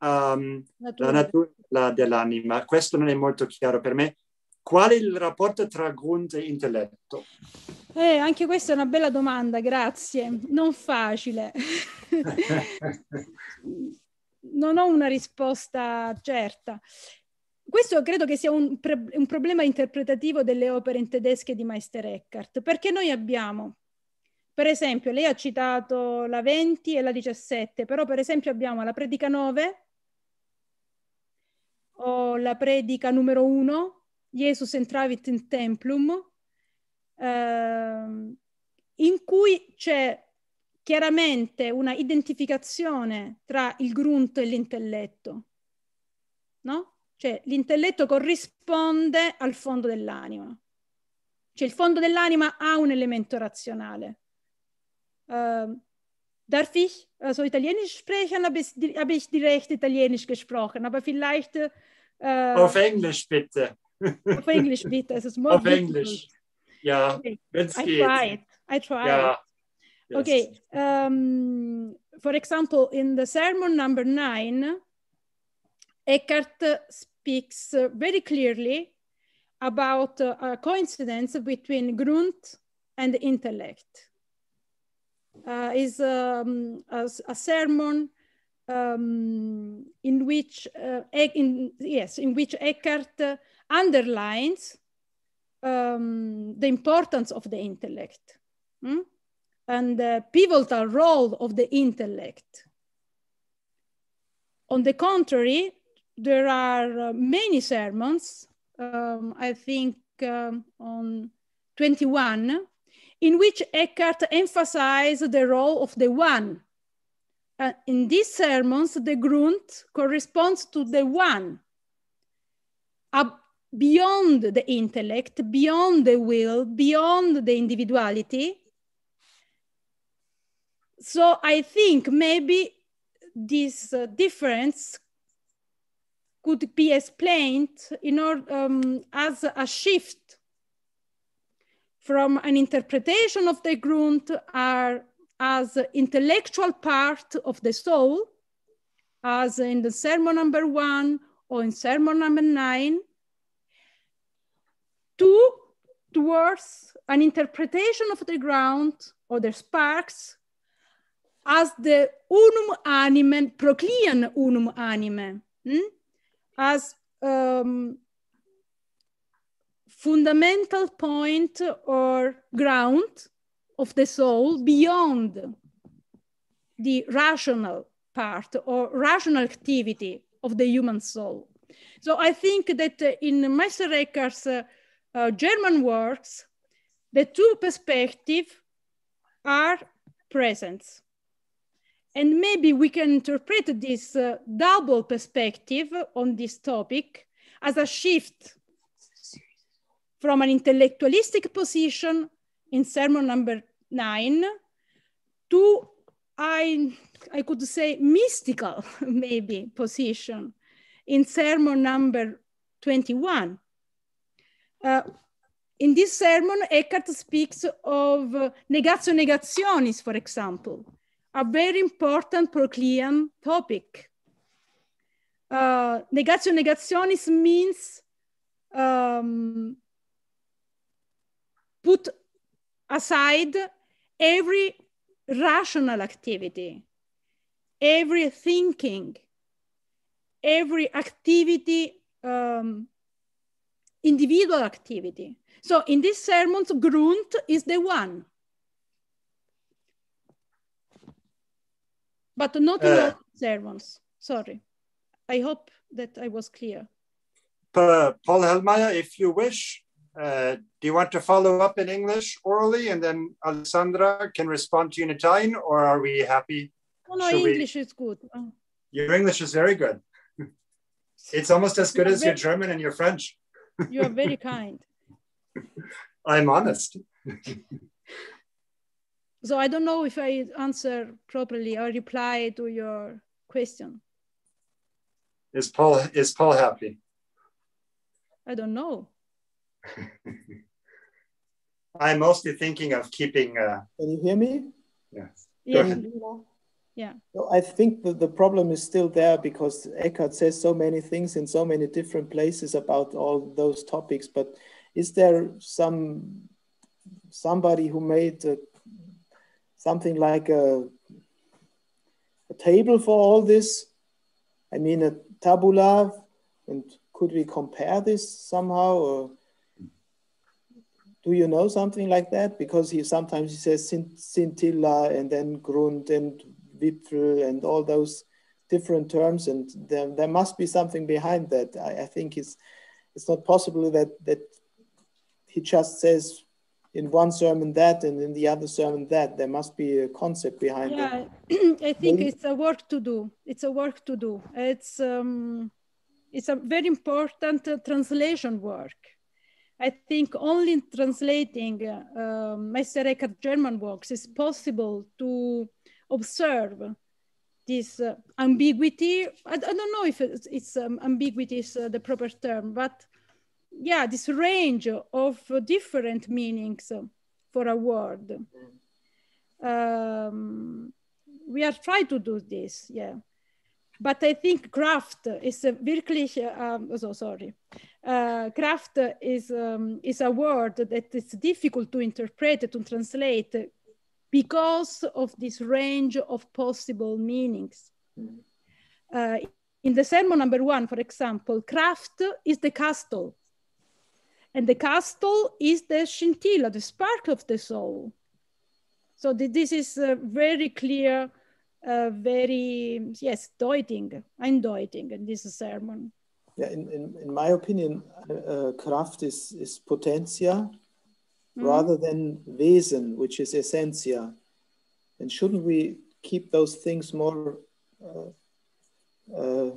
um, la natura dell'anima. Questo non è molto chiaro per me. Qual è il rapporto tra Grund e intelletto? Eh, anche questa è una bella domanda, grazie. Non facile. non ho una risposta certa. Questo credo che sia un, un problema interpretativo delle opere in tedesche di Meister Eckhart, perché noi abbiamo per esempio, lei ha citato la 20 e la 17, però per esempio abbiamo la predica 9 o la predica numero 1, Jesus entravit in templum, ehm, in cui c'è chiaramente una identificazione tra il grunto e l'intelletto, no? Cioè l'intelletto corrisponde al fondo dell'anima, cioè il fondo dell'anima ha un elemento razionale Ähm, darf ich also Italienisch sprechen, habe ich, hab ich direkt Italienisch gesprochen, aber vielleicht... Äh, auf Englisch bitte. Auf Englisch bitte. Es ist auf Englisch. Ja, wenn es geht. Tried. I tried. Ja. Yes. Okay. Um, ähm, for example, in the sermon number nine, Eckhart speaks very clearly about a coincidence between Grund and intellect. uh, is um, a, a, sermon um, in which uh, in, yes, in which Eckhart uh, underlines um, the importance of the intellect hmm? and the pivotal role of the intellect. On the contrary, there are uh, many sermons. Um, I think um, on 21 in which Eckhart emphasized the role of the one. Uh, in these sermons, the Grund corresponds to the one. Uh, beyond the intellect, beyond the will, beyond the individuality. So I think maybe this uh, difference could be explained in order um, as a shift from an interpretation of the Grund are as intellectual part of the soul, as in the sermon number one or in sermon number nine, to towards an interpretation of the ground or the sparks as the unum anime, proclean unum anime, hmm? as um, fundamental point or ground of the soul beyond the rational part or rational activity of the human soul. So I think that uh, in Meister uh, uh, German works, the two perspectives are present. And maybe we can interpret this uh, double perspective on this topic as a shift from an intellectualistic position in sermon number nine to I, I could say mystical maybe position in sermon number 21. Uh, in this sermon, Eckhart speaks of uh, negatio negationis, for example, a very important Proclean topic. Uh, negatio negationis means um, put aside every rational activity, every thinking, every activity, um, individual activity. So in these sermons, Grund is the one. But not in uh, all sermons, sorry. I hope that I was clear. Paul Hellmeyer, if you wish, uh, do you want to follow up in English orally, and then Alessandra can respond to you in Italian, or are we happy? Oh, no, Should English we... is good. Oh. Your English is very good. It's almost as good as very... your German and your French. You are very kind. I'm honest. so I don't know if I answer properly or reply to your question. Is Paul is Paul happy? I don't know. I'm mostly thinking of keeping. Uh... Can you hear me? Yes. Yeah. Yeah. So I think that the problem is still there because Eckhart says so many things in so many different places about all those topics. But is there some somebody who made a, something like a, a table for all this? I mean, a tabula, and could we compare this somehow? Or? do you know something like that? Because he sometimes he says scintilla and then Grund and Wipfel and all those different terms, and there, there must be something behind that. I, I, think it's it's not possible that that he just says in one sermon that and in the other sermon that. There must be a concept behind yeah, it. I think Maybe? it's a work to do. It's a work to do. It's um, it's a very important uh, translation work I think only translating uh, Meister Eckhart German works is possible to observe this uh, ambiguity. I, I, don't know if it's, it's um, ambiguity is uh, the proper term, but yeah, this range of different meanings for a word. Mm. Um, we are trying to do this, yeah but I think craft is wirklich, um, oh, so sorry, uh, is, um, is a word that is difficult to interpret, to translate, because of this range of possible meanings. Mm. Uh, in the sermon number one, for example, craft is the castle. And the castle is the scintilla, the spark of the soul. So this is uh, very clear very, yes, deuting, eindeutig in this sermon. Yeah, in, in, in my opinion, uh, Kraft is, is potentia mm. rather than Wesen, which is essentia. And shouldn't we keep those things more uh, uh,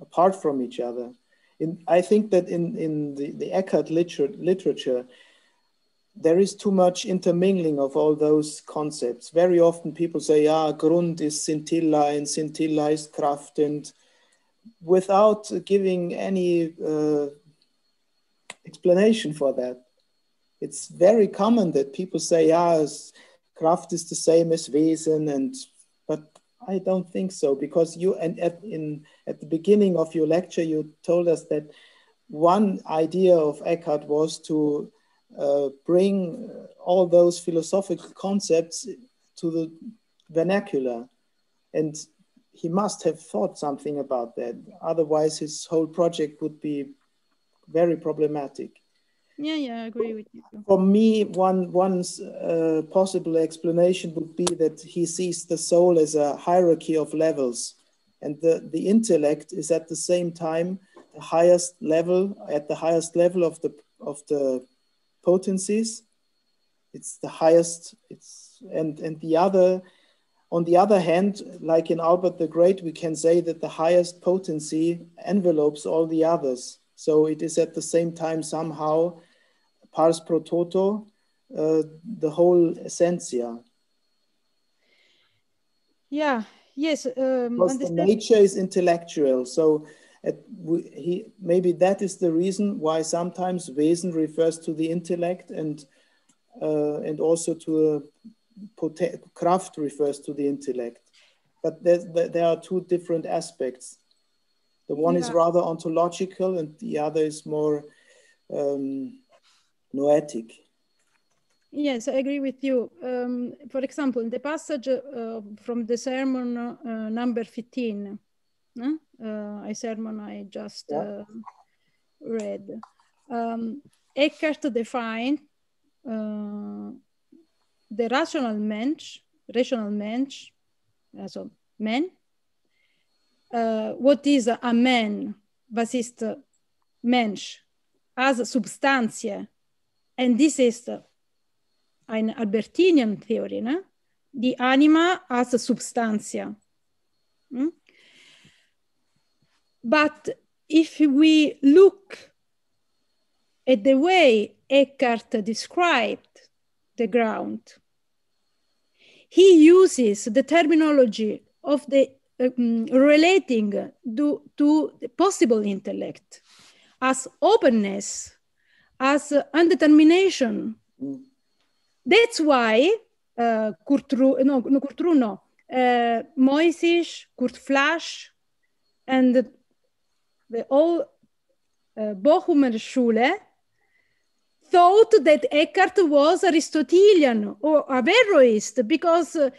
apart from each other? In, I think that in, in the, the Eckhart literature, literature there is too much intermingling of all those concepts. Very often people say, ah, Grund is scintilla and scintilla is Kraft, and without giving any uh, explanation for that. It's very common that people say, ah, Kraft is the same as Wesen, and but I don't think so because you and at, in, at the beginning of your lecture you told us that one idea of Eckhart was to uh, bring all those philosophical concepts to the vernacular. And he must have thought something about that. Otherwise, his whole project would be very problematic. Yeah, yeah, I agree with you. For me, one one uh, possible explanation would be that he sees the soul as a hierarchy of levels, and the the intellect is at the same time the highest level at the highest level of the of the potencies. It's the highest. It's and and the other. On the other hand, like in Albert the Great, we can say that the highest potency envelopes all the others. So it is at the same time somehow pars pro toto, uh, the whole essentia. Yeah, yes. Um, Because the nature is intellectual. So at, he, maybe that is the reason why sometimes Wesen refers to the intellect and, uh, and also to a, Kraft refers to the intellect. But there, there are two different aspects. The one yeah. is rather ontological and the other is more um, noetic. Yes, I agree with you. Um, for example, in the passage uh, from the sermon uh, number 15, a eh, sermon I just eh, read. Um, Eckhart defined eh, the rational mensch, rational mensch, also man. what is a man? Was ist Mensch als substantia. And this is an Albertinian Theory, ne? The Anima als Substantia. Hmm? But if we look at the way Eckhart described the ground, he uses the terminology of the um, relating to, to the possible intellect as openness, as undetermination. That's why uh, Kurt Ru- no, no, Kurt Runo, uh, Kurt Flash, and the old uh, eh, Bochumer Schule thought that Eckhart was Aristotelian or Averroist because eh,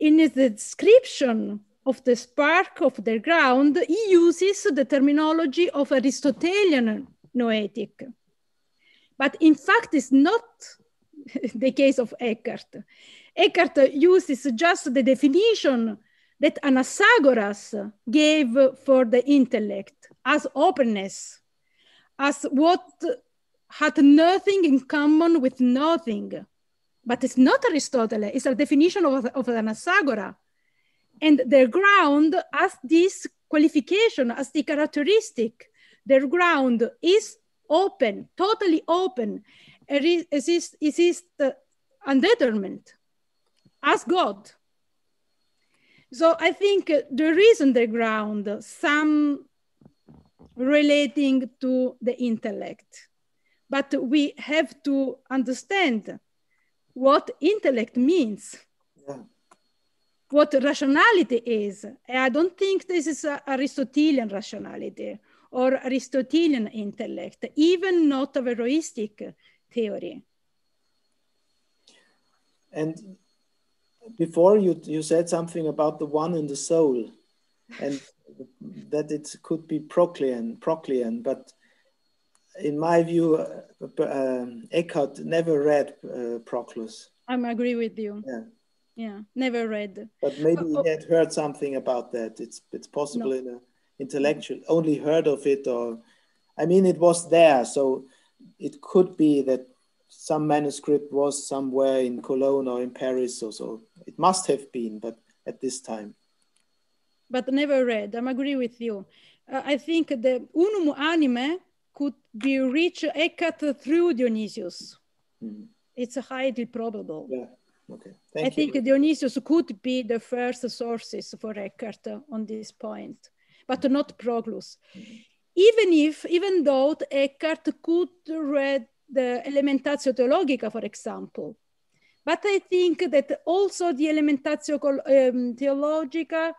in the description of the spark of the ground, he uses the terminology of Aristotelian noetic. But in fact, it's not the case of Eckhart. Eckhart uses just the definition that Anaxagoras gave for the intellect as openness, as what had nothing in common with nothing. But it's not Aristotle, it's a definition of, of Asagora. And their ground as this qualification, as the characteristic, their ground is open, totally open. It is, it is uh, undetermined as God. So I think the reason the ground some relating to the intellect. But we have to understand what intellect means, yeah. what rationality is. I don't think this is Aristotelian rationality or Aristotelian intellect, even not a veroistic theory. And before you, you said something about the one in the soul. And that it could be proclean, proclean, but in my view, uh, um, Eckhart never read uh, Proclus. I agree with you. Yeah. Yeah, never read. But maybe oh, he oh. had heard something about that. It's it's possible no. in an intellectual only heard of it, or I mean, it was there, so it could be that some manuscript was somewhere in Cologne or in Paris or so. It must have been, but at this time but never read. I agree with you. Uh, I think the Unum anime could be reached Hecate through Dionysius. Mm. It's highly probable. Yeah. Okay. Thank I you. think Dionysius could be the first sources for Eckhart on this point, but hmm. not Proclus. Mm. Even if, even though Eckhart could read the Elementatio Theologica, for example, but I think that also the Elementatio um, Theologica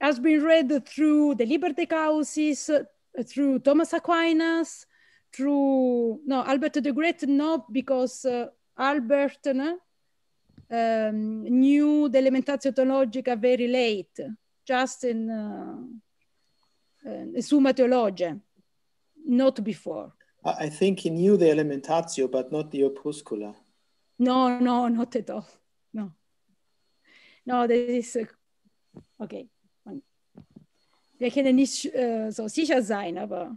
has been read through the Liberté Causis, uh, through Thomas Aquinas, through, no, Albert the Great, not because uh, Albert no, um, knew the Elementatio Theologica very late, just in uh, uh, Summa Theologia, not before. I think he knew the Elementatio, but not the Opuscula. No, no, not at all. No. No, there is, uh, okay wir können nicht äh, so sicher sein, aber.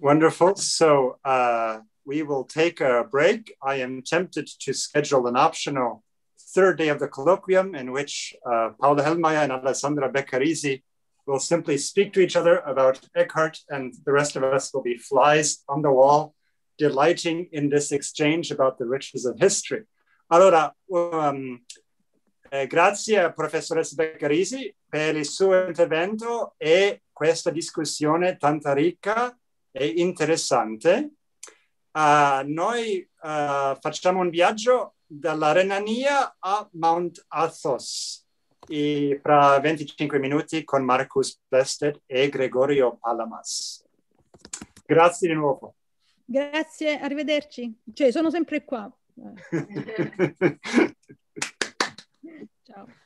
Wonderful. So uh, we will take a break. I am tempted to schedule an optional third day of the colloquium in which uh, Paula Hellmeier and Alessandra Beccarisi will simply speak to each other about Eckhart, and the rest of us will be flies on the wall, delighting in this exchange about the riches of history. Allora, um, Eh, grazie professoressa Beccarisi per il suo intervento e questa discussione tanto ricca e interessante. Uh, noi uh, facciamo un viaggio dalla Renania a Mount Athos fra 25 minuti con Marcus Blested e Gregorio Palamas. Grazie di nuovo. Grazie, arrivederci. Cioè, sono sempre qua. So